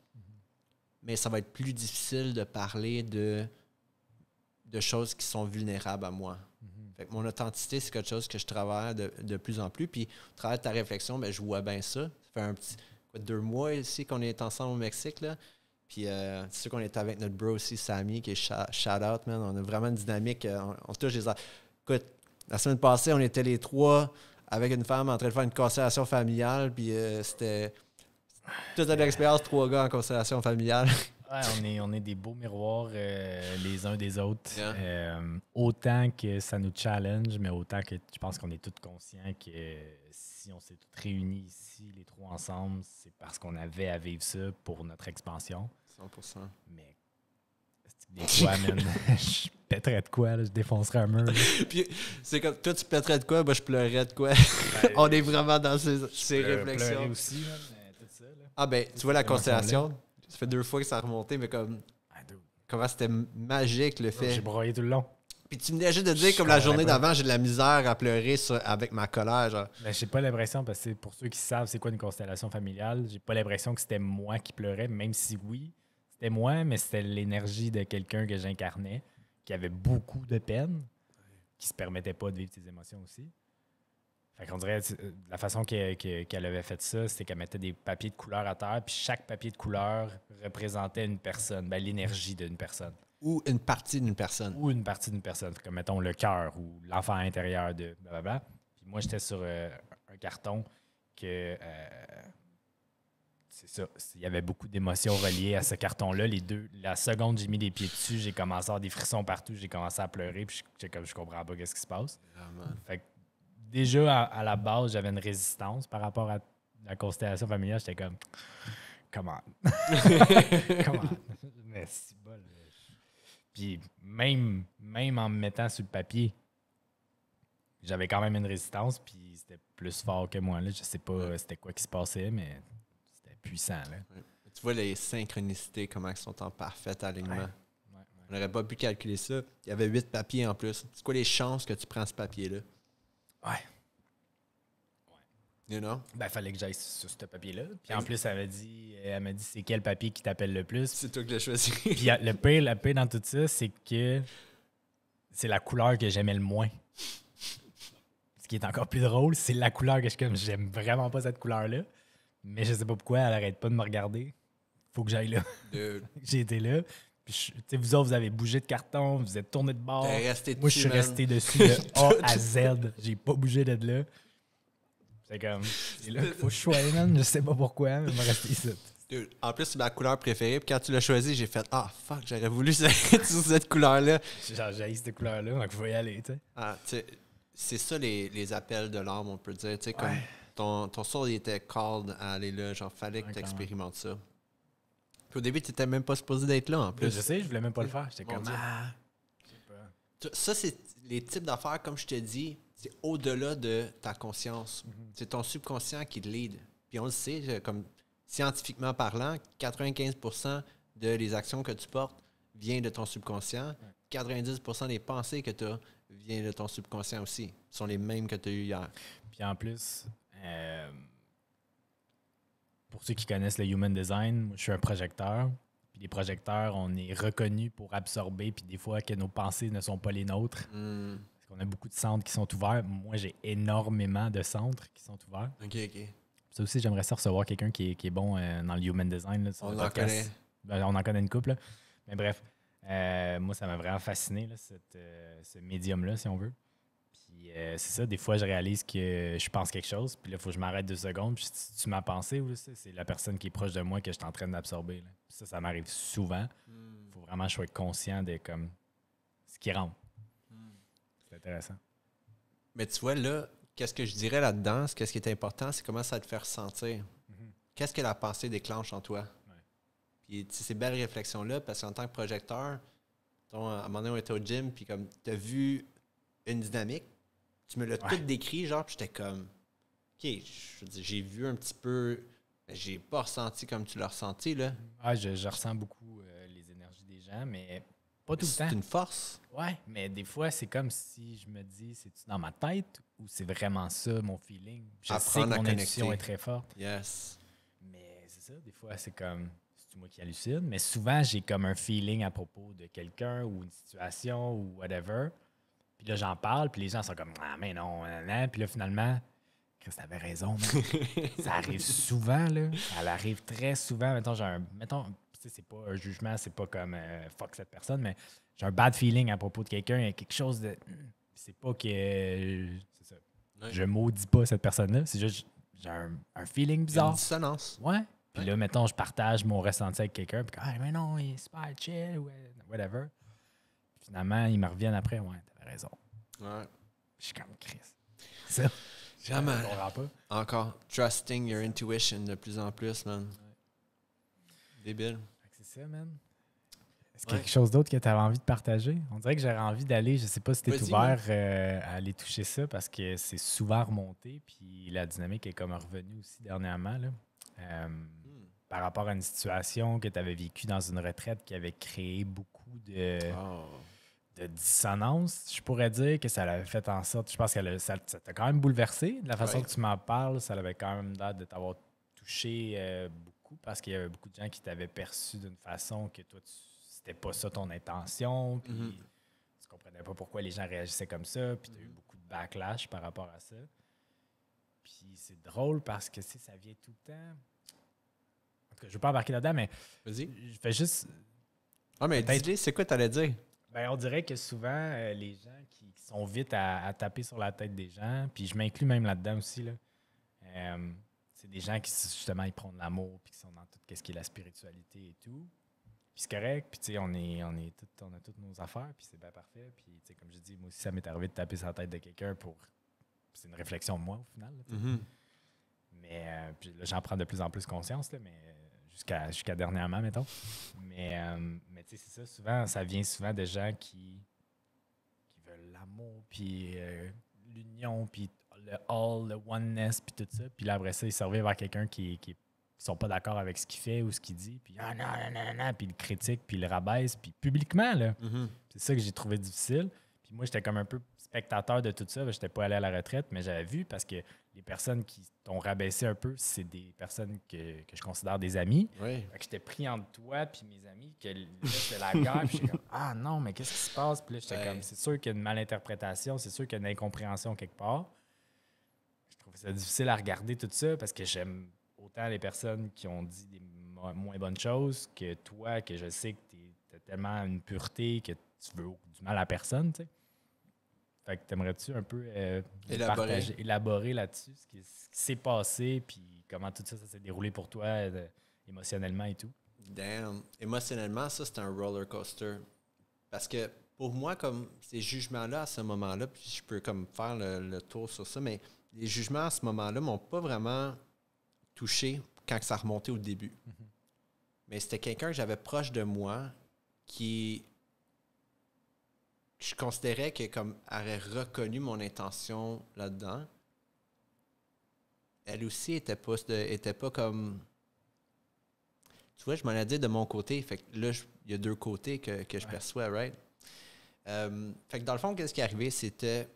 Mais ça va être plus difficile de parler de, de choses qui sont vulnérables à moi. Mhm. mon authenticité, c'est quelque chose que je travaille de, plus en plus. Puis, au travers de ta réflexion, ben, je vois bien ça. Ça fait un petit deux mois ici qu'on est ensemble au Mexique. Là. Puis euh, c'est sûr qu'on est avec notre bro aussi, Sammy, qui est shout out, On a vraiment une dynamique. Euh, on, touche Écoute, la semaine passée, on était les trois avec une femme en train de faire une constellation familiale, puis euh, c'était toute une expérience, trois gars en constellation familiale. (laughs) on est, on est des beaux miroirs euh, les uns des autres. Euh, autant que ça nous challenge, mais autant que tu penses qu'on est tous conscients que si on s'est tous réunis ici, les trois ensemble, c'est parce qu'on avait à vivre ça pour notre expansion. 100%. Mais des fois, (laughs) pèterais de quoi, je défoncerais un mur. (laughs) puis c'est comme, toi, tu pèterais de quoi, ben, je pleurais de quoi. (laughs) On est vraiment dans ces, réflexions. Ah, ben, tu vois la constellation, ça fait deux fois que ça a remonté, mais comme. Ah, comment c'était magique le fait. J'ai broyé tout le long. Puis tu me juste de dire, comme la journée d'avant, j'ai de la misère à pleurer avec ma colère. Ben, j'ai pas l'impression, parce que pour ceux qui savent c'est quoi une constellation familiale, j'ai pas l'impression que c'était moi qui pleurais, même si oui, c'était moi, mais c'était l'énergie de quelqu'un que j'incarnais qui avait beaucoup de peine, qui se permettait pas de vivre ses émotions aussi. Fait qu'on dirait, euh, la façon qu'elle avait fait ça, c'était qu'elle mettait des papiers de couleur à terre, puis chaque papier de couleur représentait une personne, ben, l'énergie d'une personne. Ou une partie d'une personne. Ou une partie d'une personne, comme mettons le cœur ou l'enfant intérieur de blablabla. Puis moi, j'étais sur euh, un carton que euh, c'est ça. Il y avait beaucoup d'émotions reliées à ce carton-là. Les deux, la seconde, j'ai mis les pieds dessus, j'ai commencé à avoir des frissons partout, j'ai commencé à pleurer, puis j'ai comme je comprends pas qu'est-ce qui se passe. déjà à, la base, j'avais une résistance par rapport à la constellation familiale. J'étais comme, comment, Come (laughs) mais c'est bol. Euh, puis même, même en me mettant sur le papier, j'avais quand même une résistance, puis c'était plus fort que moi. Là. Je sais pas euh, c'était quoi qui se passait, mais tu vois les synchronicités, comment elles sont en parfaite alignement. Ouais. On n'aurait pas pu calculer ça. Il y avait huit papiers en plus. C'est quoi les chances que tu prends ce papier-là? Ouais. You know? Ben, fallait que j'aille sur ce papier-là. Puis en plus, elle m'a dit, dit c'est quel papier qui t'appelle le plus. C'est toi que j'ai choisi. (laughs) le pire, le pire dans tout ça, c'est que c'est la couleur que j'aimais le moins. Ce qui est encore plus drôle, c'est la couleur que je comme j'aime vraiment pas cette couleur-là. Mais je sais pas pourquoi, elle arrête pas de me regarder. Faut que j'aille là. (laughs) J'ai été là. Puis vous autres, vous avez bougé de carton, vous êtes tourné de bord. Moi, je suis resté dessus de (laughs) A à Z. J'ai pas bougé d'être là. C'est comme, là faut choisir. je man. Je sais pas pourquoi, mais je vais ici. en plus, c'est ma couleur préférée. Puis quand tu l'as choisi j'ai fait Ah, fuck, j'aurais voulu (laughs) cette couleur-là. J'ai cette couleur-là, donc il faut y aller, tu sais. Ah, c'est ça les, les, appels de l'âme, on peut dire. Tu sais, comme ton, ton était cold à aller là. Genre, fallait que tu expérimentes ça. au début, tu n'étais même pas supposé d'être là en plus. Je sais, je voulais même pas le faire. J'étais comme. Ah. Ça, c'est les types d'affaires, comme je te dis, c'est au-delà de ta conscience. Mhm. C'est ton subconscient qui te lead. Puis on le sait, comme scientifiquement parlant, 95 des actions que tu portes viennent de ton subconscient. 90 des pensées que tu as viennent de ton subconscient aussi. Ce sont les mêmes que tu as eues hier. Puis en plus, euh, pour ceux qui connaissent le human design, moi, je suis un projecteur. Puis les projecteurs, on est reconnus pour absorber, puis des fois que nos pensées ne sont pas les nôtres. On hmm. Parce qu'on a beaucoup de centres qui sont ouverts. Moi, j'ai énormément de centres qui sont ouverts. OK, OK. Ça aussi, j'aimerais ça recevoir quelqu'un qui, qui, est bon euh, dans le human design. Là, on, en connaît. Ben, on en connaît une couple. Mais bref, euh, moi, ça m'a vraiment fasciné, ce médium-là, si on veut. Puis euh, c'est ça, des fois, je réalise que je pense quelque chose, puis là, il faut que je m'arrête deux secondes. Puis tu m'as pensé, c'est la personne qui est proche de moi que je suis en train d'absorber. Ça, ça m'arrive souvent. Il hmm. faut vraiment que je sois conscient de comme, ce qui rentre. Hmm. C'est intéressant. Mais tu vois, là, qu'est-ce que je dirais là-dedans? quest ce qui est important, c'est comment ça te fait ressentir. Mhm. Qu'est-ce que la pensée déclenche en toi? Puis ces belles réflexions-là, parce qu'en tant que projecteur, à un moment donné, on était au gym, puis comme tu as vu une dynamique, tu me l'as tout décrit, genre, puis j'étais comme, OK, j'ai vu un petit peu, j'ai pas ressenti comme tu l'as ressenti, là. Ah, je, ressens beaucoup euh, les énergies des gens, mais pas tout le temps. C'est une force. Ouais, mais des fois, c'est comme si je me dis, c'est-tu dans ma tête ou c'est vraiment ça, mon feeling? Je Apprendre sais que mon est très forte. Yes. Mais c'est ça, des fois, c'est comme, c'est moi qui hallucine, mais souvent, j'ai comme un feeling à propos de quelqu'un ou une situation ou whatever. Puis là, j'en parle, puis les gens sont comme Ah, mais non, non, non. » Puis là, finalement, Chris, avait raison, (laughs) ça arrive souvent, là. Ça arrive très souvent. Mettons, j'ai un. Mettons, c'est pas un jugement, c'est pas comme euh, fuck cette personne, mais j'ai un bad feeling à propos de quelqu'un. Il y a quelque chose de. Hmm, c'est pas que. Je maudis pas cette personne-là. C'est juste. J'ai un, feeling bizarre. Une dissonance. Ouais. Puis là, mettons, je partage mon ressenti avec quelqu'un, puis ah, mais non, il est super chill, euh, whatever. finalement, ils me reviennent après, ouais, raison. Je suis comme Chris. Jamais. Encore. Trusting your intuition de plus en plus, man. Débile. C'est ça, man. Est-ce qu'il y a quelque chose d'autre que tu avais envie de partager? On dirait que j'aurais envie d'aller, je sais pas si tu es ouvert euh, à aller toucher ça parce que c'est souvent remonté, puis la dynamique est comme revenue aussi dernièrement. Euh, hmm. Par rapport à une situation que tu avais vécue dans une retraite qui avait créé beaucoup de. Oh de dissonance, je pourrais dire que ça l'avait fait en sorte. Je pense que ça, t'a quand même bouleversé. De la façon que tu m'en parles, ça l'avait quand même l'air de t'avoir touché euh, beaucoup parce qu'il y avait beaucoup de gens qui t'avaient perçu d'une façon que toi, c'était pas ça ton intention. Puis mm-hmm. tu comprenais pas pourquoi les gens réagissaient comme ça. Puis tu as eu mm-hmm. beaucoup de backlash par rapport à ça. Puis c'est drôle parce que ça vient tout le temps. je veux pas embarquer là-dedans, mais. Vas-y. Je fais juste. Ah, mais dis c'est quoi t'allais dire? ben on dirait que souvent, euh, les gens qui, sont vite à, taper sur la tête des gens, puis je m'inclus même là-dedans aussi, là, euh, c'est des gens qui, justement, ils prennent l'amour, puis qui sont dans tout ce qui est la spiritualité et tout. Puis c'est correct, puis tu sais, on, est, on, est a toutes nos affaires, puis c'est bien parfait. Puis tu sais, comme je dis, moi aussi, ça m'est arrivé de taper sur la tête de quelqu'un pour. C'est une réflexion de moi, au final. Mm-hmm. Mais euh, puis là, j'en prends de plus en plus conscience, là, mais jusqu'à dernièrement, mettons. Mais, euh, mais tu sais, c'est ça, souvent, ça vient souvent de gens qui, qui veulent l'amour, puis euh, l'union, puis le all, le oneness, puis tout ça. Puis là, après ça, ils servent vers quelqu'un qui, qui sont pas d'accord avec ce qu'il fait ou ce qu'il dit, puis ah non, non, non, non, puis le critique, puis le rabaisse, puis publiquement, là. Mm-hmm. C'est ça que j'ai trouvé difficile. Puis moi, j'étais comme un peu spectateur de tout ça, j'étais pas allé à la retraite, mais j'avais vu parce que les personnes qui t'ont rabaissé un peu, c'est des personnes que, que, je considère des amis. Oui. Fait que j'étais pris entre toi puis mes amis, que c'était la guerre, puis j'étais comme Ah non, mais qu'est-ce qui se passe? Puis j'étais comme C'est sûr qu'il y a une malinterprétation, c'est sûr qu'il y a une incompréhension quelque part. Je trouvais ça difficile à regarder tout ça parce que j'aime autant les personnes qui ont dit des moins bonnes choses que toi, que je sais que tu as tellement une pureté que tu veux du mal à personne, tu sais. Fait que t'aimerais-tu un peu euh, élaborer. là-dessus ce qui, s'est passé, puis comment tout ça, s'est déroulé pour toi euh, émotionnellement et tout? Damn. Émotionnellement, ça, c'est un roller coaster. Parce que pour moi, comme ces jugements-là, à ce moment-là, puis je peux comme faire le, tour sur ça, mais les jugements à ce moment-là m'ont pas vraiment touché quand ça remontait au début. Mhm. Mais c'était quelqu'un que j'avais proche de moi qui je considérais que comme elle aurait reconnu mon intention là-dedans, elle aussi était pas, était pas comme. Tu vois, je m'en ai dit de mon côté. Fait que là, il y a deux côtés que, je perçois, right? Euh, fait dans le fond, qu'est-ce qui est arrivé? C'était.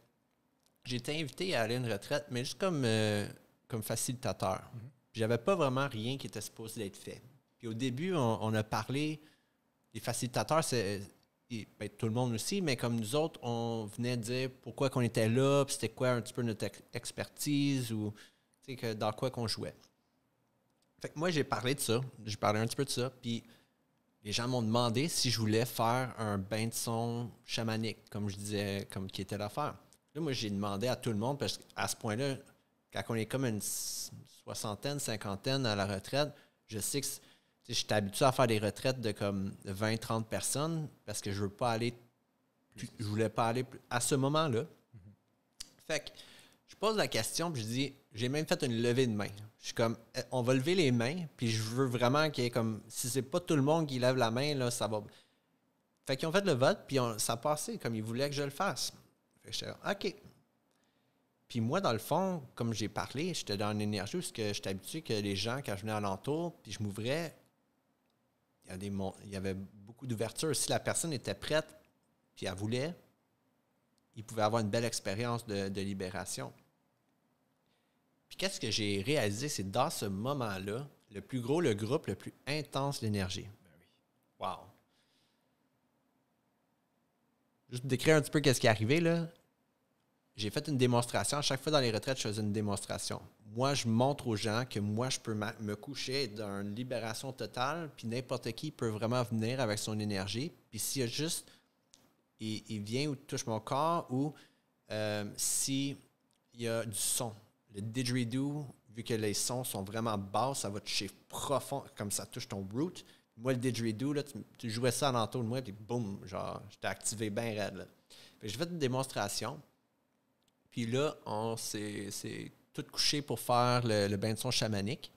J'étais invité à aller à une retraite, mais juste comme, euh, comme facilitateur. Mhm. J'avais pas vraiment rien qui était supposé être fait. Puis au début, on a parlé. Les facilitateurs, c'est ben, tout le monde aussi, mais comme nous autres, on venait dire pourquoi qu'on était là, c'était quoi un petit peu notre expertise ou dans quoi qu'on jouait. Fait moi, j'ai parlé de ça, j'ai parlé un petit peu de ça, puis les gens m'ont demandé si je voulais faire un bain de son chamanique, comme je disais, comme qui était l'affaire. Là, moi, j'ai demandé à tout le monde, parce qu'à ce point-là, quand on est comme une soixantaine, cinquantaine à la retraite, je sais que je suis habitué à faire des retraites de comme 20-30 personnes parce que je veux pas aller. je voulais pas aller à ce moment-là. Mm-hmm. Fait que je pose la question, puis je dis j'ai même fait une levée de main. Je suis comme eh, on va lever les mains, puis je veux vraiment qu'il y ait comme si c'est pas tout le monde qui lève la main, là, ça va. Fait qu'ils ont fait le vote, puis ça a passé comme ils voulaient que je le fasse. Fait que j'étais OK. Puis moi, dans le fond, comme j'ai parlé, j'étais dans une énergie que j'étais habitué que les gens, quand je venais l'entour puis je m'ouvrais, il y, avait beaucoup d'ouverture. Si la personne était prête, puis elle voulait, il pouvait avoir une belle expérience de, libération. Puis qu'est-ce que j'ai réalisé, c'est dans ce moment-là, le plus gros le groupe, le plus intense l'énergie. Ben wow. Juste décrire un petit peu qu'est-ce qui est arrivé là j'ai fait une démonstration. À chaque fois dans les retraites, je faisais une démonstration. Moi, je montre aux gens que moi, je peux me coucher d'une libération totale, puis n'importe qui peut vraiment venir avec son énergie. Puis s'il y a juste, il, vient ou touche mon corps, ou euh, s'il y a du son. Le didgeridoo, vu que les sons sont vraiment bas, ça va toucher profond, comme ça touche ton root. Moi, le didgeridoo, là, tu, jouais ça en l'entour de moi, puis boum, genre, j'étais activé bien raide. J'ai fait une démonstration. Puis là, on s'est tout couché pour faire le, bain de son chamanique.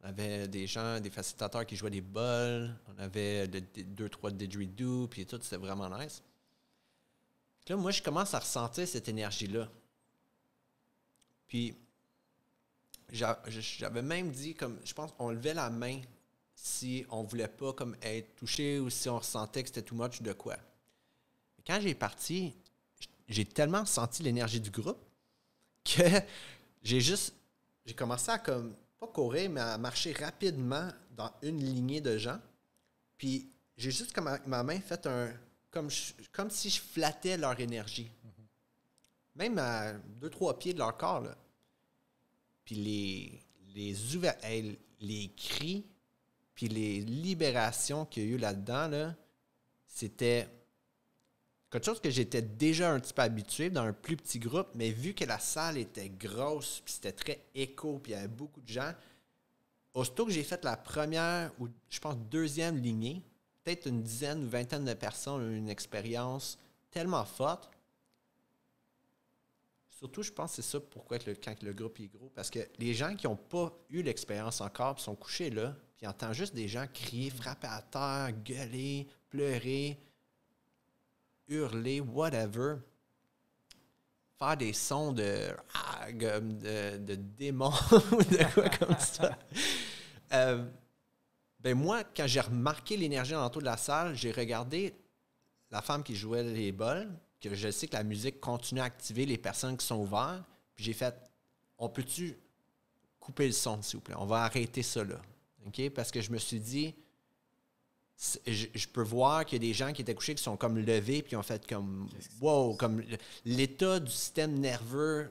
On avait des gens, des facilitateurs qui jouaient des bols. On avait de, de, deux, trois puis tout, c'était vraiment nice. là, moi, je commence à ressentir cette énergie-là. Puis, j'avais même dit, comme, je pense, on levait la main si on voulait pas comme être touché ou si on ressentait que c'était too much de quoi. quand j'ai parti, j'ai tellement senti l'énergie du groupe que (laughs) j'ai juste, j'ai commencé à comme, pas courir, mais à marcher rapidement dans une lignée de gens. Puis j'ai juste comme ma main fait un, comme, comme si je flattais leur énergie. Même à deux, trois pieds de leur corps, là. Puis les, les les, cris, puis les libérations qu'il y a eu là-dedans, là c'était Quelque chose que j'étais déjà un petit peu habitué dans un plus petit groupe, mais vu que la salle était grosse, puis c'était très écho, puis il y avait beaucoup de gens, aussitôt que j'ai fait la première ou je pense deuxième lignée, peut-être une dizaine ou vingtaine de personnes ont eu une expérience tellement forte. Surtout, je pense que c'est ça pourquoi le, quand le groupe est gros, parce que les gens qui n'ont pas eu l'expérience encore, sont couchés là, puis entendent juste des gens crier, frapper à terre, gueuler, pleurer hurler, whatever, faire des sons de, ah, de, démons (laughs) ou de quoi comme ça. Euh, ben moi, quand j'ai remarqué l'énergie autour de la salle, j'ai regardé la femme qui jouait les bols, que je sais que la musique continue à activer les personnes qui sont ouvertes, puis j'ai fait on peut-tu couper le son, s'il vous plaît? On va arrêter ça là. Parce que je me suis dit, je, peux voir qu'il y a des gens qui étaient couchés qui sont comme levés puis ont fait comme wow, comme l'état du système nerveux,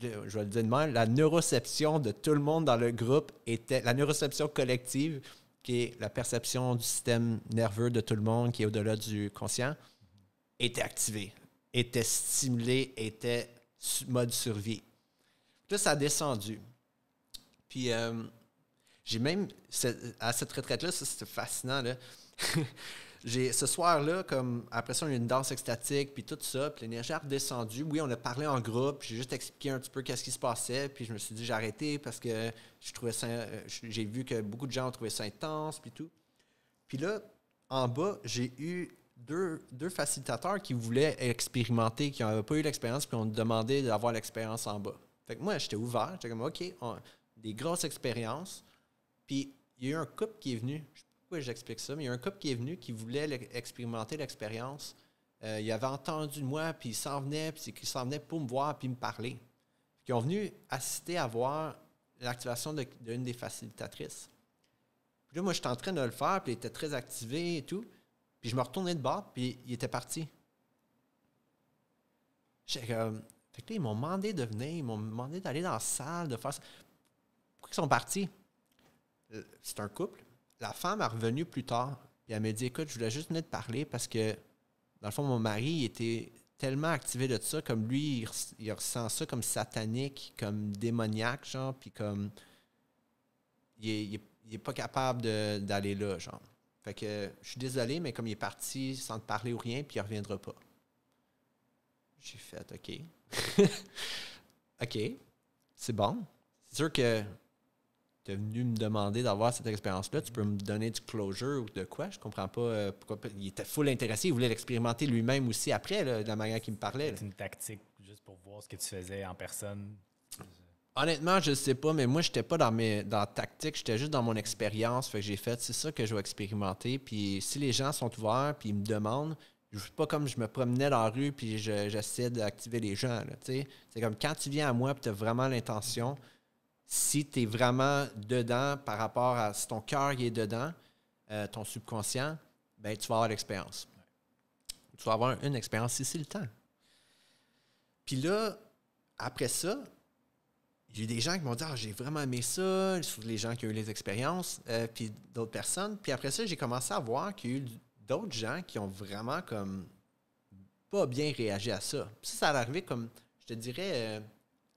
je vais le dire de même, la neuroception de tout le monde dans le groupe était la neuroception collective qui est la perception du système nerveux de tout le monde qui est au-delà du conscient était activée, était stimulée, était mode survie. Là, ça a descendu. Puis euh, j'ai même à cette retraite là, ça c'était fascinant là (laughs) j'ai ce soir-là, comme après ça, on a eu une danse extatique, puis tout ça, puis l'énergie a redescendu. Oui, on a parlé en groupe, j'ai juste expliqué un petit peu qu'est-ce qui se passait, puis je me suis dit j'ai arrêté parce que je trouvais euh, j'ai vu que beaucoup de gens ont trouvé ça intense, puis tout. Puis là, en bas, j'ai eu deux, facilitateurs qui voulaient expérimenter, qui n'avaient pas eu l'expérience, puis on demandait d'avoir l'expérience en bas. Fait que moi, j'étais ouvert, j'étais comme OK, des grosses expériences. Puis il y a eu un couple qui est venu pourquoi j'explique ça, mais il y a un couple qui est venu qui voulait expérimenter l'expérience. Euh, il avait entendu de moi, puis il s'en venait, puis il s'en venait pour me voir, puis me parler. ils ont venu assister à voir l'activation d'une des facilitatrices. là, moi, j'étais en train de le faire, puis il était très activé et tout. Puis je me retournais de bord, puis il était parti. fait que là, ils m'ont demandé de venir, ils m'ont demandé d'aller dans la salle, de faire ça. Pourquoi ils sont partis? Euh, c'est un couple la femme est revenue plus tard. et elle m'a dit Écoute, je voulais juste venir te parler parce que, dans le fond, mon mari était tellement activé de ça, comme lui, il, ressent ça comme satanique, comme démoniaque, genre, puis comme. Il est, pas capable d'aller là, genre. Fait que je suis désolé, mais comme il est parti sans te parler ou rien, puis il reviendra pas. J'ai fait OK. (laughs) OK, c'est bon. C'est sûr que tu es venu me demander d'avoir cette expérience-là, tu peux me donner du closure ou de quoi? Je comprends pas euh, pourquoi. Il était full intéressé, il voulait l'expérimenter lui-même aussi après, de la manière qu'il me parlait. C'est une tactique juste pour voir ce que tu faisais en personne. Honnêtement, je ne sais pas, mais moi, je n'étais pas dans mes dans la tactique, j'étais juste dans mon expérience. que j'ai fait, c'est ça que je vais expérimenter. Puis si les gens sont ouverts, puis ils me demandent, je veux pas comme je me promenais dans la rue, puis j'essaie d'activer les gens. C'est comme quand tu viens à moi, tu as vraiment l'intention si tu es vraiment dedans par rapport à si ton cœur est dedans, euh, ton subconscient, ben, tu vas avoir l'expérience. Tu vas avoir une expérience si c'est le temps. Puis là, après ça, j'ai des gens qui m'ont dit Ah, j'ai vraiment aimé ça, les gens qui ont eu les expériences, euh, puis d'autres personnes. Puis après ça, j'ai commencé à voir qu'il y a eu d'autres gens qui ont vraiment comme pas bien réagi à ça. Puis ça, ça arrivé comme, je te dirais, euh,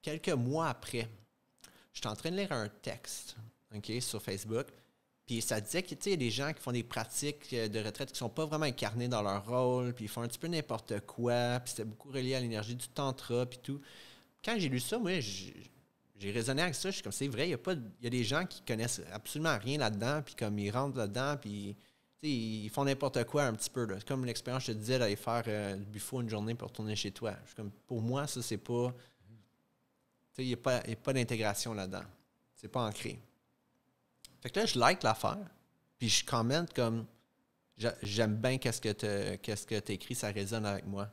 quelques mois après. J'étais en train de lire un texte sur Facebook. Puis ça disait qu'il y a des gens qui font des pratiques euh, de retraite qui sont pas vraiment incarnés dans leur rôle, puis ils font un petit peu n'importe quoi, puis c'était beaucoup relié à l'énergie du tantra, puis tout. Quand j'ai lu ça, moi, j'ai raisonné avec ça. Je suis comme, c'est vrai, il y, a y a des gens qui connaissent absolument rien là-dedans, puis comme ils rentrent là-dedans, puis ils font n'importe quoi un petit peu. C'est comme l'expérience, je te disais, d'aller faire le euh, buffo une journée pour retourner chez toi. comme, pour moi, ça, c'est pas il n'y a pas, d'intégration là-dedans. C'est pas ancré. Fait que là, je like l'affaire, puis je commente comme j'aime bien qu'est-ce que tu qu'est-ce écris, ça résonne avec moi.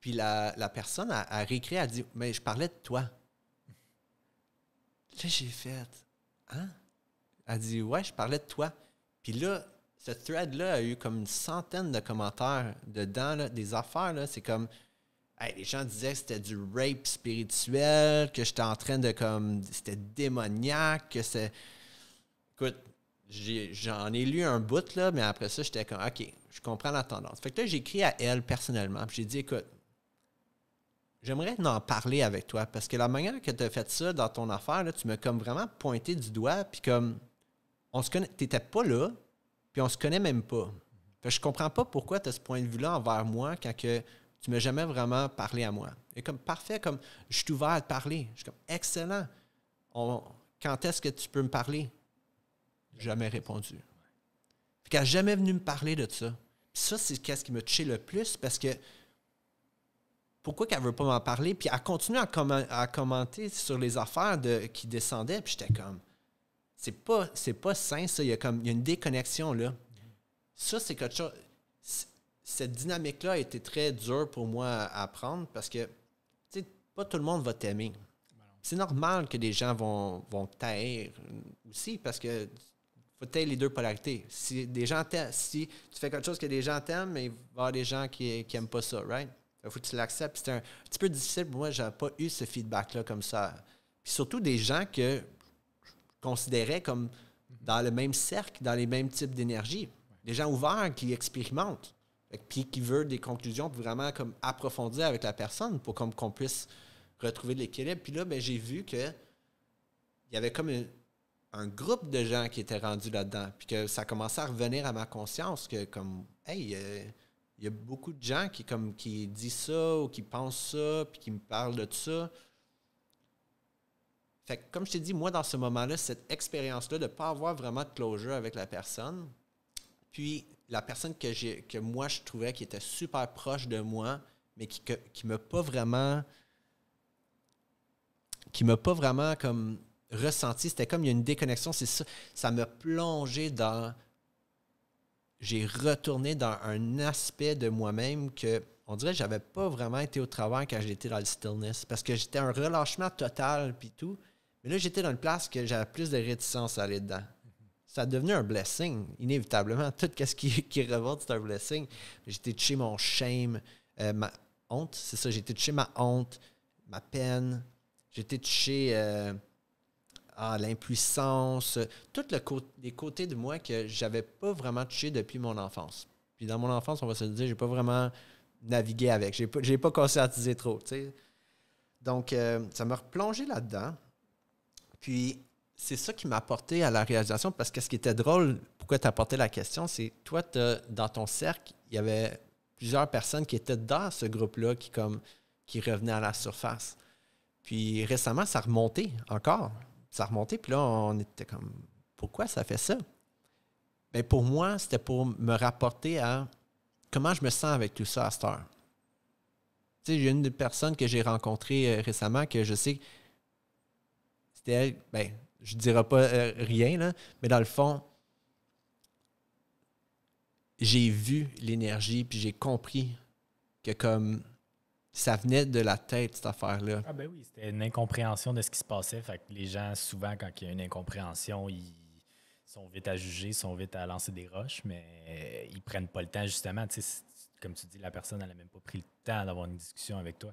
Puis la, personne a, réécrit, a dit Mais je parlais de toi. Là, j'ai fait Hein Elle dit Ouais, je parlais de toi. Puis là, ce thread-là a eu comme une centaine de commentaires dedans, des affaires. C'est comme les gens disaient que c'était du rape spirituel, que j'étais en train de comme. C'était démoniaque, que c'est. Écoute, j'en ai, lu un bout, là, mais après ça, j'étais comme, OK, je comprends la tendance. Fait que là, j'ai écrit à elle personnellement, puis j'ai dit, écoute, j'aimerais en parler avec toi, parce que la manière que tu as fait ça dans ton affaire, là, tu m'as comme vraiment pointé du doigt, puis comme, on se connaît, t'étais pas là, puis on se connaît même pas. Fait que je comprends pas pourquoi tu as ce point de vue-là envers moi quand que tu m'as jamais vraiment parlé à moi. Et comme parfait, comme je suis ouvert à te parler. Je suis comme excellent. quand est-ce que tu peux me parler? Jamais répondu. Puis qu'elle jamais venu me parler de ça. ça, c'est qu'est-ce qui me touchait le plus parce que pourquoi qu'elle veut pas m'en parler? Puis elle continue à, commenter sur les affaires de, qui descendaient. Puis j'étais comme, c'est pas, c'est pas sain ça. Il y a comme, il y a une déconnexion là. Ça, c'est quelque chose cette dynamique-là a été très dure pour moi à apprendre parce que tu sais, pas tout le monde va t'aimer. C'est normal que des gens vont, vont taire aussi parce que faut taire les deux polarités. Si, des gens si tu fais quelque chose que les gens t'aiment, il va y avoir des gens qui n'aiment pas ça, right? Il faut que tu l'acceptes. C'était un, petit peu difficile. Moi, je pas eu ce feedback-là comme ça. surtout des gens que je considérais comme dans le même cercle, dans les mêmes types d'énergie. Des gens ouverts qui expérimentent. Puis qui veut des conclusions vraiment comme approfondies avec la personne pour comme qu'on puisse retrouver l'équilibre. Puis là, ben, j'ai vu que il y avait comme un groupe de gens qui étaient rendus là-dedans. Puis que ça commençait à revenir à ma conscience que comme Hey, euh, il y a beaucoup de gens qui comme qui disent ça ou qui pensent ça puis qui me parlent de ça. Fait comme je t'ai dit, moi, dans ce moment-là, cette expérience-là de ne pas avoir vraiment de closure avec la personne, puis la personne que j'ai que moi je trouvais qui était super proche de moi, mais qui, ne m'a pas vraiment qui me pas vraiment comme ressenti, c'était comme il y a une déconnexion, c'est ça, ça m'a plongé dans j'ai retourné dans un aspect de moi-même que on dirait j'avais pas vraiment été au travail quand j'étais dans le stillness parce que j'étais un relâchement total puis tout, mais là j'étais dans une place que j'avais plus de réticence à aller dedans ça a devenu un blessing, inévitablement. Tout ce qui, (laughs) qui c'est un blessing. J'étais touché mon shame, euh, ma honte, c'est ça, j'étais touché ma honte, ma peine, j'étais touché à euh, ah, l'impuissance, tout le les côtés de moi que j'avais pas vraiment touché depuis mon enfance. Puis dans mon enfance, on va se le dire, j'ai pas vraiment navigué avec, j'ai pas, pas conscientisé trop, Donc, euh, ça m'a replongé là-dedans. Puis, c'est ça qui m'a apporté à la réalisation parce que ce qui était drôle, pourquoi tu as apporté la question, c'est toi, dans ton cercle, il y avait plusieurs personnes qui étaient dans ce groupe-là qui, comme, qui revenaient à la surface. Puis récemment, ça remonté encore. Ça remontait, puis là, on était comme, pourquoi ça fait ça? Mais pour moi, c'était pour me rapporter à comment je me sens avec tout ça à cette heure. Tu sais, j'ai une personne que j'ai rencontrée euh, récemment que je sais, c'était elle, ben, je ne dirais pas euh, rien, mais dans le fond, j'ai vu l'énergie, puis j'ai compris que comme ça venait de la tête, cette affaire-là. Ah ben oui, c'était une incompréhension de ce qui se passait. Fait que les gens, souvent, quand il y a une incompréhension, ils sont vite à juger, sont vite à lancer des roches, mais euh, ils prennent pas le temps, justement. comme tu dis, la personne, n'a même pas pris le temps d'avoir une discussion avec toi.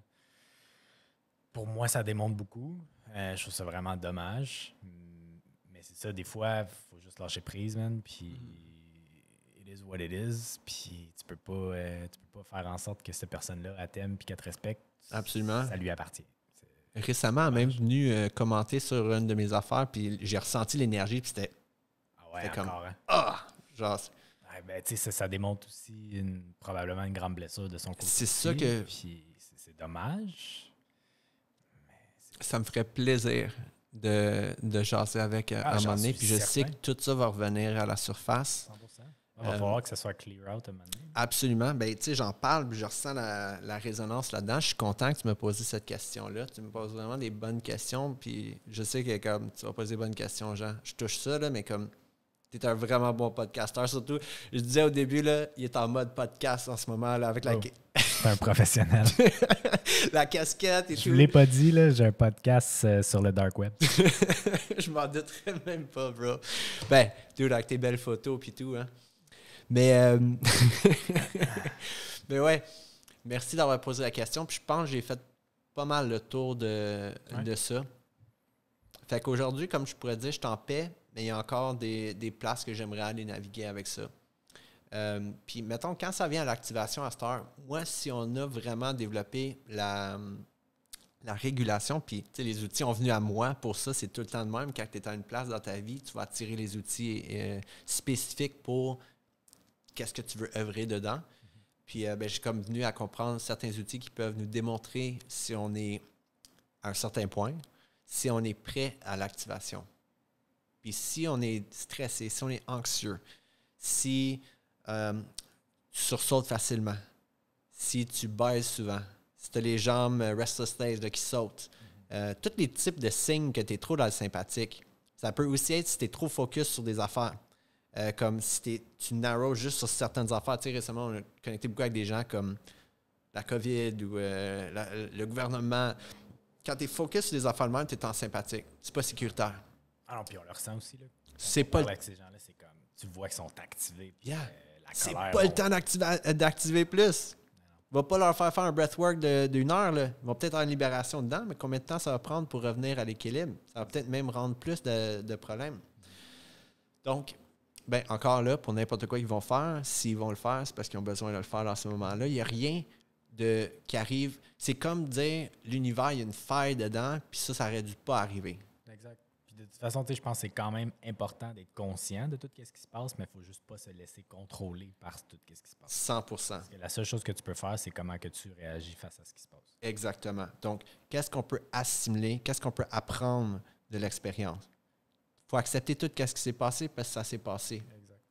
Pour moi, ça démontre beaucoup. Euh, je trouve ça vraiment dommage. Mais c'est ça, des fois, il faut juste lâcher prise, man. Puis, mm. it is what it is. Puis, tu peux pas, euh, peux pas faire en sorte que cette personne-là, elle t'aime puis qu'elle te respecte. Absolument. Ça lui appartient. Récemment, elle même venu euh, commenter sur une de mes affaires, puis j'ai ressenti l'énergie, puis c'était. Ah ouais, comme. Hein. Ah! Genre. Ben, ça, ça, démontre aussi probablement une grande blessure de son côté. C'est ça que. c'est dommage ça me ferait plaisir de, de avec euh, ah, Puis je sais que tout ça va revenir à la surface. On va euh, que ça soit clear out à Absolument. Ben, tu sais, j'en parle, puis je ressens la, résonance là-dedans. Je suis content que tu me posé cette question-là. Tu me poses vraiment des bonnes questions, puis je sais que comme tu vas poser des bonnes questions, Jean. Je touche ça, mais comme tu es un vraiment bon podcasteur, surtout. Je disais au début, là, il est en mode podcast en ce moment, là, avec la oh un professionnel. (laughs) la casquette et je tout. Je l'ai pas dit, là, j'ai un podcast euh, sur le dark web. (laughs) je m'en douterais même pas, bro. Ben, dude, avec tes belles photos puis tout, hein. Mais, euh, (laughs) Mais ouais, merci d'avoir posé la question. Puis je pense que j'ai fait pas mal le tour de, ça. Fait qu'aujourd'hui, comme je pourrais dire, je t'en en paix, mais il y a encore des places que j'aimerais aller naviguer avec ça. Euh, puis, mettons, quand ça vient à l'activation à cette heure, moi, si on a vraiment développé la, la régulation, puis les outils ont venu à moi pour ça, c'est tout le temps de même. Quand tu es à une place dans ta vie, tu vas attirer les outils euh, spécifiques pour qu'est-ce que tu veux œuvrer dedans. Puis, euh, ben, je suis comme venu à comprendre certains outils qui peuvent nous démontrer si on est à un certain point, si on est prêt à l'activation. Puis, si on est stressé, si on est anxieux, si euh, tu sursautes facilement. Si tu baises souvent, si tu as les jambes euh, restless days qui sautent, euh, tous les types de signes que tu es trop dans le sympathique. Ça peut aussi être si tu es trop focus sur des affaires. comme si tu narrows juste sur certaines affaires. Tu sais, récemment, on a connecté beaucoup avec des gens comme la COVID ou le gouvernement. Quand tu es focus sur des affaires de même, tu es en sympathique. C'est pas sécuritaire. Alors, ah puis on le ressent aussi. Là. C'est pas. ces gens-là, c'est comme. Tu vois qu'ils sont activés. Yeah. C'est pas le temps euh, d'activer plus. Va pas leur faire faire un breathwork d'une heure. Là. Ils vont peut-être avoir une libération dedans, mais combien de temps ça va prendre pour revenir à l'équilibre? Ça va peut-être même rendre plus de, problèmes. Donc, ben, encore là, pour n'importe quoi qu'ils vont faire, s'ils vont le faire, c'est parce qu'ils ont besoin de le faire à ce moment-là. Il n'y a rien de, qui arrive. C'est comme dire l'univers, il y a une faille dedans, puis ça, ça aurait dû pas arriver. Exact de toute façon, je pense que c'est quand même important d'être conscient de tout ce qui se passe, mais il ne faut juste pas se laisser contrôler par tout ce qui se passe. 100 La seule chose que tu peux faire, c'est comment que tu réagis face à ce qui se passe. Exactement. Donc, qu'est-ce qu'on peut assimiler, qu'est-ce qu'on peut apprendre de l'expérience? Il faut accepter tout ce qui s'est passé parce que ça s'est passé. Exact.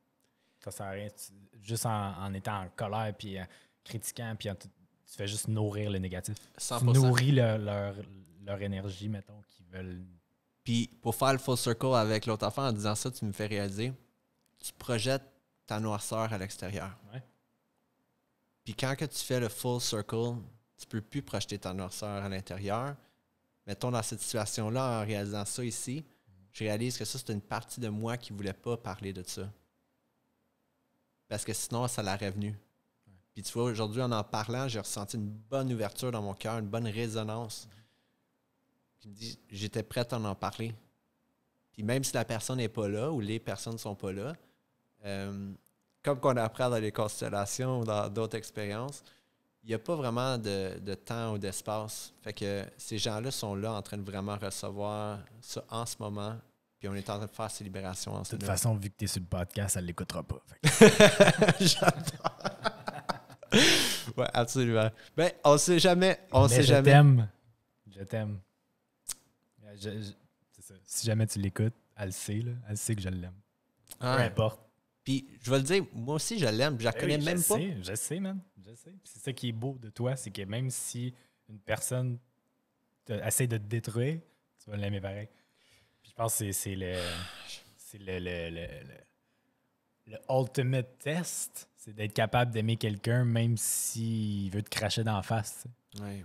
Ça sert à rien. juste en, étant en colère, puis en euh, critiquant, puis tu, fais juste nourrir le négatif. 100%. Tu nourris leur, leur énergie, mettons, qu'ils veulent puis pour faire le full circle avec l'autre affaire, en disant ça, tu me fais réaliser, tu projettes ta noirceur à l'extérieur. Puis quand que tu fais le full circle, tu peux plus projeter ta noirceur à l'intérieur. Mettons dans cette situation-là, en réalisant ça ici, je réalise que ça, c'est une partie de moi qui ne voulait pas parler de ça. Parce que sinon, ça l'aurait venu. Puis tu vois, aujourd'hui, en en parlant, j'ai ressenti une bonne ouverture dans mon cœur, une bonne résonance. Mm-hmm me j'étais prête à en parler. Puis même si la personne n'est pas là ou les personnes ne sont pas là, euh, comme qu'on apprend dans les constellations ou dans d'autres expériences, il n'y a pas vraiment de, temps ou d'espace. Fait que ces gens-là sont là en train de vraiment recevoir ça en ce moment. Puis on est en train de faire ces libérations De toute façon, vu que tu es sur le podcast, elle ne l'écoutera pas. (laughs) J'adore. (laughs) oui, absolument. Ben, on ne sait jamais. On sait je jamais. t'aime. Je t'aime. Ben, si jamais tu l'écoutes, elle sait, Elle sait que je l'aime. Ah. Peu importe. Puis je vais le dire, moi aussi je l'aime, je la ben connais même je Sais, je sais, Je sais. C'est ça qui est beau de toi, c'est que même si une personne essaie de te détruire, tu vas l'aimer pareil. je pense que c'est le, le, le, le, le ultimate test, c'est d'être capable d'aimer quelqu'un même s'il veut te cracher dans la face. Oui.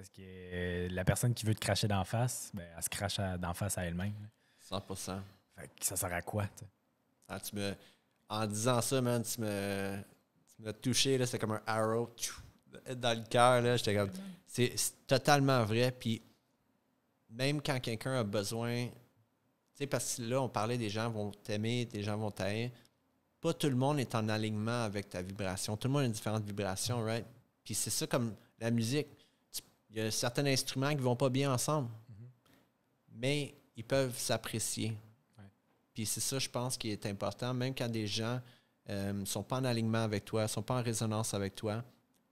Parce que la personne qui veut te cracher d'en face, ben, elle se crache d'en face à elle-même. 100 ça sert à quoi, tu ah, me... En disant ça, tu me, tu m'as touché, là, comme un arrow dans le cœur, C'est totalement vrai. Puis même quand quelqu'un a besoin. Tu sais, parce que là, on parlait des gens vont t'aimer, des gens vont t'aimer. Pas tout le monde est en alignement avec ta vibration. Tout le monde a une différente vibration, right? Puis c'est ça comme la musique. Il y a certains instruments qui ne vont pas bien ensemble, mais ils peuvent s'apprécier. Puis c'est ça, je pense, qui est important, même quand des gens ne euh, sont pas en alignement avec toi, ne sont pas en résonance avec toi,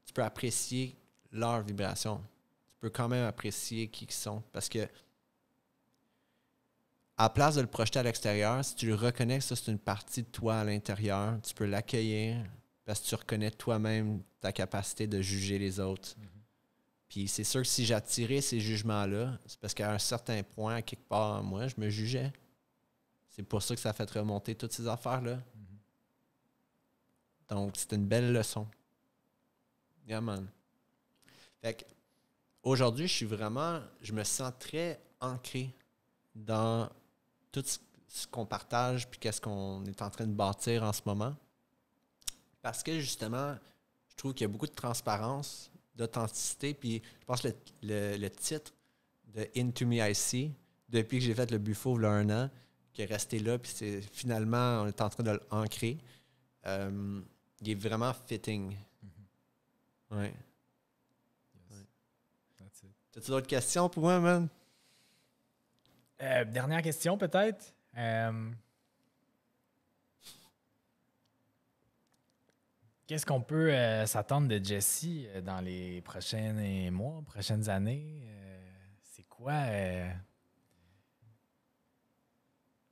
tu peux apprécier leur vibration. Tu peux quand même apprécier qui ils sont. Parce que, à place de le projeter à l'extérieur, si tu le reconnais que ça, c'est une partie de toi à l'intérieur, tu peux l'accueillir parce que tu reconnais toi-même ta capacité de juger les autres. Mm-hmm. Puis c'est sûr que si j'attirais ces jugements-là, c'est parce qu'à un certain point, à quelque part, moi, je me jugeais. C'est pour ça que ça fait remonter toutes ces affaires-là. Mm-hmm. Donc, c'était une belle leçon. Yeah, man. Fait aujourd'hui, je suis vraiment, je me sens très ancré dans tout ce qu'on partage puis qu'est-ce qu'on est en train de bâtir en ce moment. Parce que justement, je trouve qu'il y a beaucoup de transparence d'authenticité. Puis je pense que le, titre de Into Me I See, depuis que j'ai fait le buffo il y a un an, qui est resté là, puis c'est, finalement, on est en train de l'ancrer, euh, il est vraiment fitting. Oui. Mm-hmm. as Ouais. d'autres questions pour moi, man? Euh, dernière question, peut-être. Euh, Qu'est-ce qu'on peut euh, s'attendre de Jesse euh, dans les prochains euh, mois, prochaines années? c'est quoi?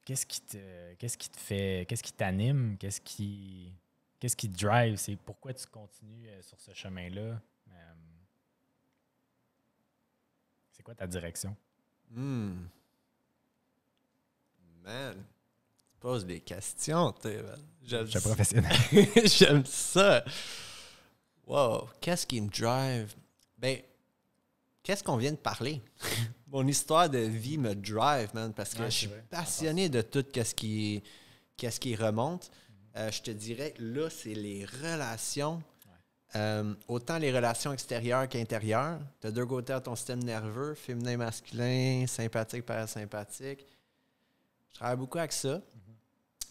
qu'est-ce qui te qu'est-ce qui te fait qu'est-ce qui t'anime? Qu'est-ce qui qu'est-ce qui te drive? C'est pourquoi tu continues sur ce chemin-là? c'est quoi ta direction? Hmm. Man pose des questions, Je suis professionnel. (laughs) J'aime ça. Wow, qu'est-ce qui me drive? Ben, qu'est-ce qu'on vient de parler? (laughs) Mon histoire de vie me drive, man, parce que je suis passionné de tout quest ce qui, quest -ce qui remonte. Mhm. Euh, je te dirais, là, c'est les relations. Euh, autant les relations extérieures qu'intérieures. Tu deux côtés à ton système nerveux, féminin, masculin, sympathique, parasympathique. Je travaille beaucoup avec ça. Mhm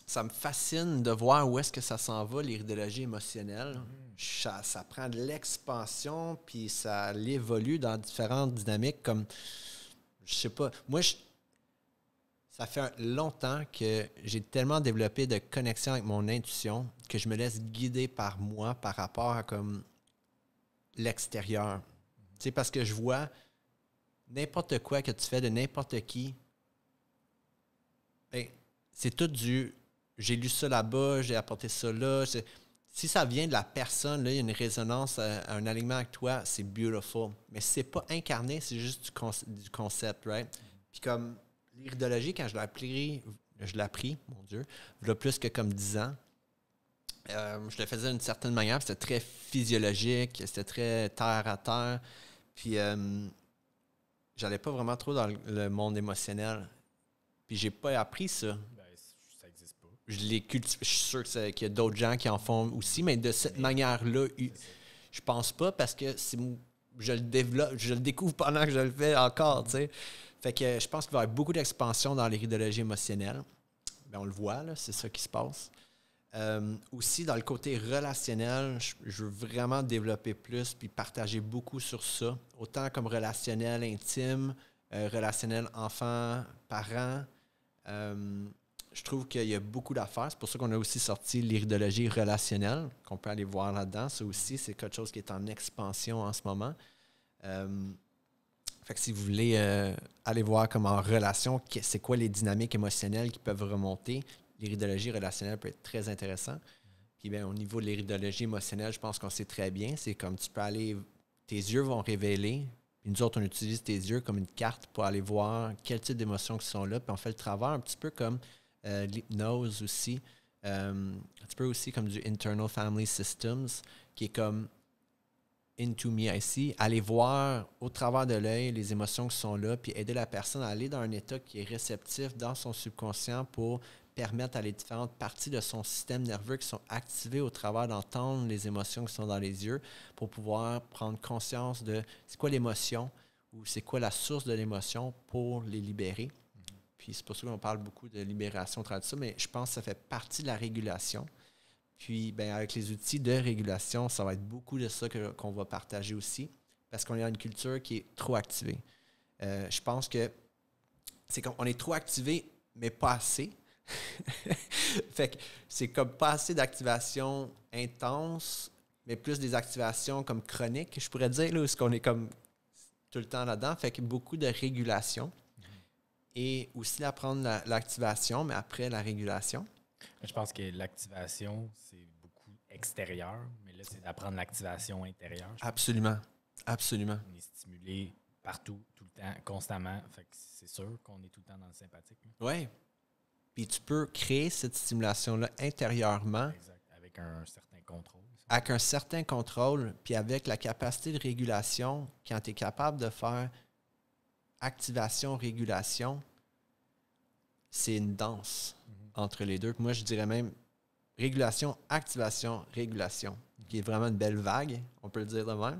ça me fascine de voir où est-ce que ça s'en va, l'idéologie émotionnelle. Ça, prend de l'expansion, puis ça l'évolue dans différentes dynamiques, comme, je sais pas, moi, je, ça fait longtemps que j'ai tellement développé de connexion avec mon intuition que je me laisse guider par moi par rapport à comme l'extérieur. C'est parce que je vois n'importe quoi que tu fais de n'importe qui. Ben, c'est tout du j'ai lu ça là-bas, j'ai apporté ça là. Si ça vient de la personne, là, il y a une résonance, un alignement avec toi, c'est beautiful. Mais c'est pas incarné, c'est juste du, concept, right? Puis comme l'iridologie, quand je l'ai appris, je l'ai appris, mon Dieu, il y a plus que comme 10 ans, euh, je le faisais d'une certaine manière, c'était très physiologique, c'était très terre à terre. Puis euh, j'allais pas vraiment trop dans le monde émotionnel. Puis j'ai pas appris ça je les Je suis sûr qu'il y a d'autres gens qui en font aussi, mais de cette manière-là, je pense pas parce que je le développe, je le découvre pendant que je le fais encore, tu sais. Fait que je pense qu'il va y avoir beaucoup d'expansion dans l'idéologie émotionnelle. Ben, on le voit, c'est ça qui se passe. Euh, aussi, dans le côté relationnel, je, veux vraiment développer plus puis partager beaucoup sur ça, autant comme relationnel intime, euh, relationnel enfant, parent. Euh, je trouve qu'il y a beaucoup d'affaires. C'est pour ça qu'on a aussi sorti l'iridologie relationnelle, qu'on peut aller voir là-dedans. Ça aussi, c'est quelque chose qui est en expansion en ce moment. Euh, fait que si vous voulez euh, aller voir comme en relation, c'est quoi les dynamiques émotionnelles qui peuvent remonter, l'iridologie relationnelle peut être très intéressant. Puis bien, au niveau de l'iridologie émotionnelle, je pense qu'on sait très bien. C'est comme tu peux aller, tes yeux vont révéler. Puis nous autres, on utilise tes yeux comme une carte pour aller voir quel type d'émotions qui sont là. Puis on fait le travail un petit peu comme euh, l'hypnose aussi, euh, un petit peu aussi comme du Internal Family Systems, qui est comme Into Me I see », aller voir au travers de l'œil les émotions qui sont là, puis aider la personne à aller dans un état qui est réceptif dans son subconscient pour permettre à les différentes parties de son système nerveux qui sont activées au travers d'entendre les émotions qui sont dans les yeux pour pouvoir prendre conscience de c'est quoi l'émotion ou c'est quoi la source de l'émotion pour les libérer. Puis c'est pour ça qu'on parle beaucoup de libération ça, mais je pense que ça fait partie de la régulation. Puis ben, avec les outils de régulation, ça va être beaucoup de ça qu'on va partager aussi, parce qu'on a une culture qui est trop activée. Euh, je pense que c'est comme on est trop activé, mais pas assez. (laughs) fait que c'est comme pas assez d'activation intense, mais plus des activations comme chroniques, je pourrais dire, là, ce qu'on est comme tout le temps là-dedans. Fait que beaucoup de régulation et aussi d'apprendre l'activation, mais après la régulation. Je pense que l'activation, c'est beaucoup extérieur, mais là, c'est d'apprendre l'activation intérieure. Absolument. Absolument. On est stimulé partout, tout le temps, constamment. Fait c'est sûr qu'on est tout le temps dans le sympathique. Hein. Oui. Puis tu peux créer cette stimulation-là intérieurement. Avec un certain contrôle. Avec un certain contrôle, puis avec la capacité de régulation, quand tu es capable de faire activation, régulation, c'est une danse mhm. entre les deux. Moi, je dirais même régulation, activation, régulation, qui est vraiment une belle vague, on peut le dire de même. Mhm.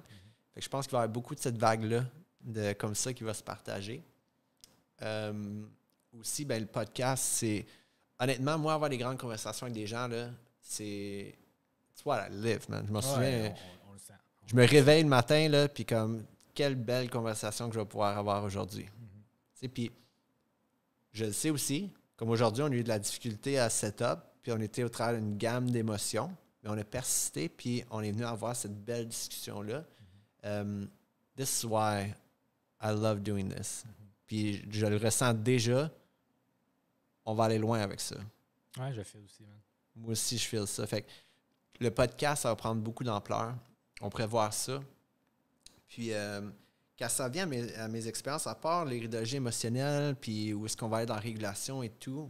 je pense qu'il va y avoir beaucoup de cette vague-là, comme ça, qui va se partager. Euh, aussi, ben, le podcast, c'est. Honnêtement, moi, avoir des grandes conversations avec des gens, c'est. Tu vois, la live, man. Je me souviens. je me réveille le matin, là, puis comme quelle belle conversation que je vais pouvoir avoir aujourd'hui. Mhm. Puis, je le sais aussi, comme aujourd'hui, on a eu de la difficulté à setup, puis on était au travers d'une gamme d'émotions, mais on a persisté, puis on est venu avoir cette belle discussion-là. Mhm. Euh, this is why I love doing this. Mhm. Puis, je le ressens déjà. On va aller loin avec ça. Ouais, je fais aussi, man. Moi aussi, je fais ça. Fait que le podcast, ça va prendre beaucoup d'ampleur. On prévoit ça. Puis euh, quand ça vient à mes, mes expériences, à part les l'héridologie émotionnelle, puis où est-ce qu'on va être dans la régulation et tout,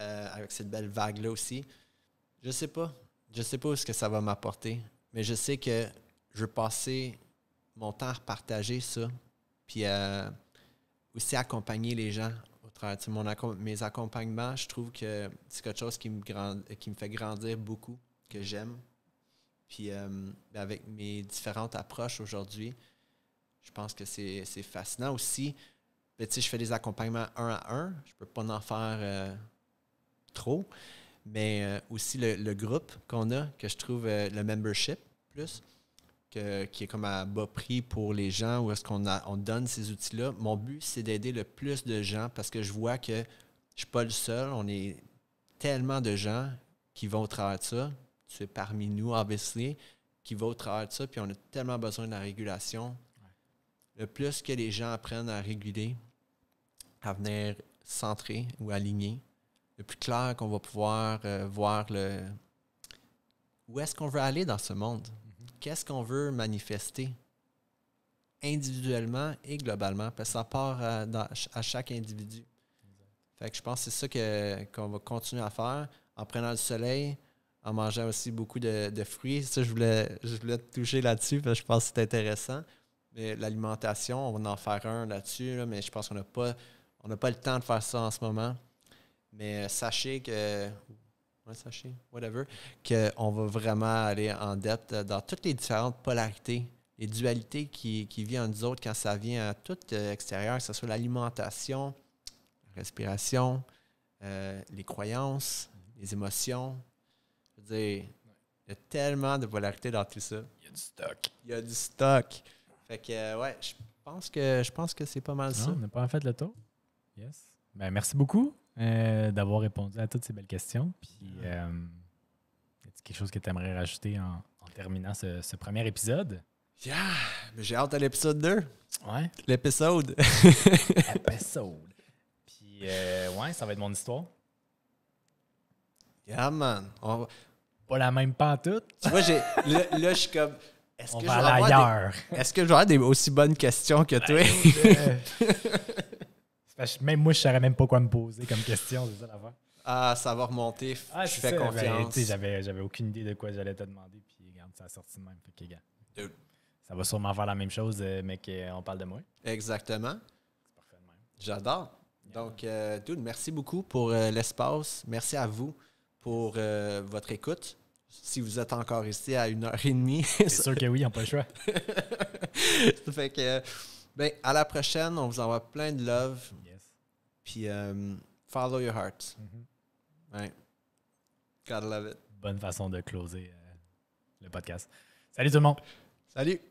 euh, avec cette belle vague-là aussi, je sais pas. Je sais pas où est ce que ça va m'apporter, mais je sais que je vais passer mon temps à partager ça, puis euh, aussi accompagner les gens au travers de mon mes accompagnements. Je trouve que c'est quelque chose qui me, qui me fait grandir beaucoup, que j'aime. Puis euh, ben, avec mes différentes approches aujourd'hui, je pense que c'est fascinant aussi. Ben, sais, je fais des accompagnements un à un. Je ne peux pas en faire euh, trop. Mais euh, aussi le, groupe qu'on a, que je trouve le membership plus, qui est comme à bas prix pour les gens, où est-ce qu'on on donne ces outils-là. Mon but, c'est d'aider le plus de gens parce que je vois que je suis pas le seul. On est tellement de gens qui vont au travers de ça, tu es parmi nous, obviously, qui va au travers de ça, puis on a tellement besoin de la régulation. Le plus que les gens apprennent à réguler, à venir centrer ou aligner, le plus clair qu'on va pouvoir euh, voir le où est-ce qu'on veut aller dans ce monde, mm-hmm. qu'est-ce qu'on veut manifester individuellement et globalement, parce que ça part euh, à, chaque individu. Fait que je pense que c'est ça qu'on va continuer à faire en prenant le soleil, en mangeant aussi beaucoup de, de fruits. Ça, je voulais, je voulais te toucher là-dessus parce que je pense que c'est intéressant. Mais l'alimentation, on va en faire un là-dessus, mais je pense qu'on n'a pas, on pas le temps de faire ça en ce moment. Mais sachez que. Ouais, sachez, whatever, qu'on va vraiment aller en dette dans toutes les différentes polarités, les dualités qui, qui vivent en nous autres quand ça vient à tout euh, extérieur, que ce soit l'alimentation, la respiration, euh, les croyances, les émotions, il y a tellement de volatilité dans tout ça. Il y a du stock. Il y a du stock. Fait que, euh, ouais, je pense que, je pense que c'est pas mal ça. On n'a pas en fait le tour. Yes. Ben, merci beaucoup euh, d'avoir répondu à toutes ces belles questions. Puis, euh, a-t-il quelque chose que tu aimerais rajouter en, terminant ce, premier épisode? Yeah! Mais j'ai hâte à l'épisode 2. Ouais. L'épisode. (laughs) L'épisode. Puis, ouais, ça va être mon histoire. Yeah, man. On, pas la même pantoute. Tu vois, j'ai, là, je suis comme. Est-ce que, l'ailleurs Est-ce que j'aurais des aussi bonnes questions que toi? Ben, (laughs) même moi, je ne saurais même pas quoi me poser comme question, c'est ça Ah, ça va remonter. Ah, je fais ben, confiance. j'avais, j'avais aucune idée de quoi j'allais te demander, puis regarde, ça a sorti de même. ça va sûrement faire la même chose, euh, mais qu'on euh, parle de moi. Exactement. C'est parfait même. J'adore. Donc, tout, euh, dude, merci beaucoup pour l'espace. Merci à vous pour votre écoute si vous êtes encore ici à une heure et demie. (laughs) C'est sûr que oui, on pas le choix. (laughs) fait que, ben, à la prochaine, on vous envoie plein de love. Puis, euh, follow your heart. Mm-hmm. Gotta love it. Bonne façon de closer euh, le podcast. Salut tout le monde. Salut.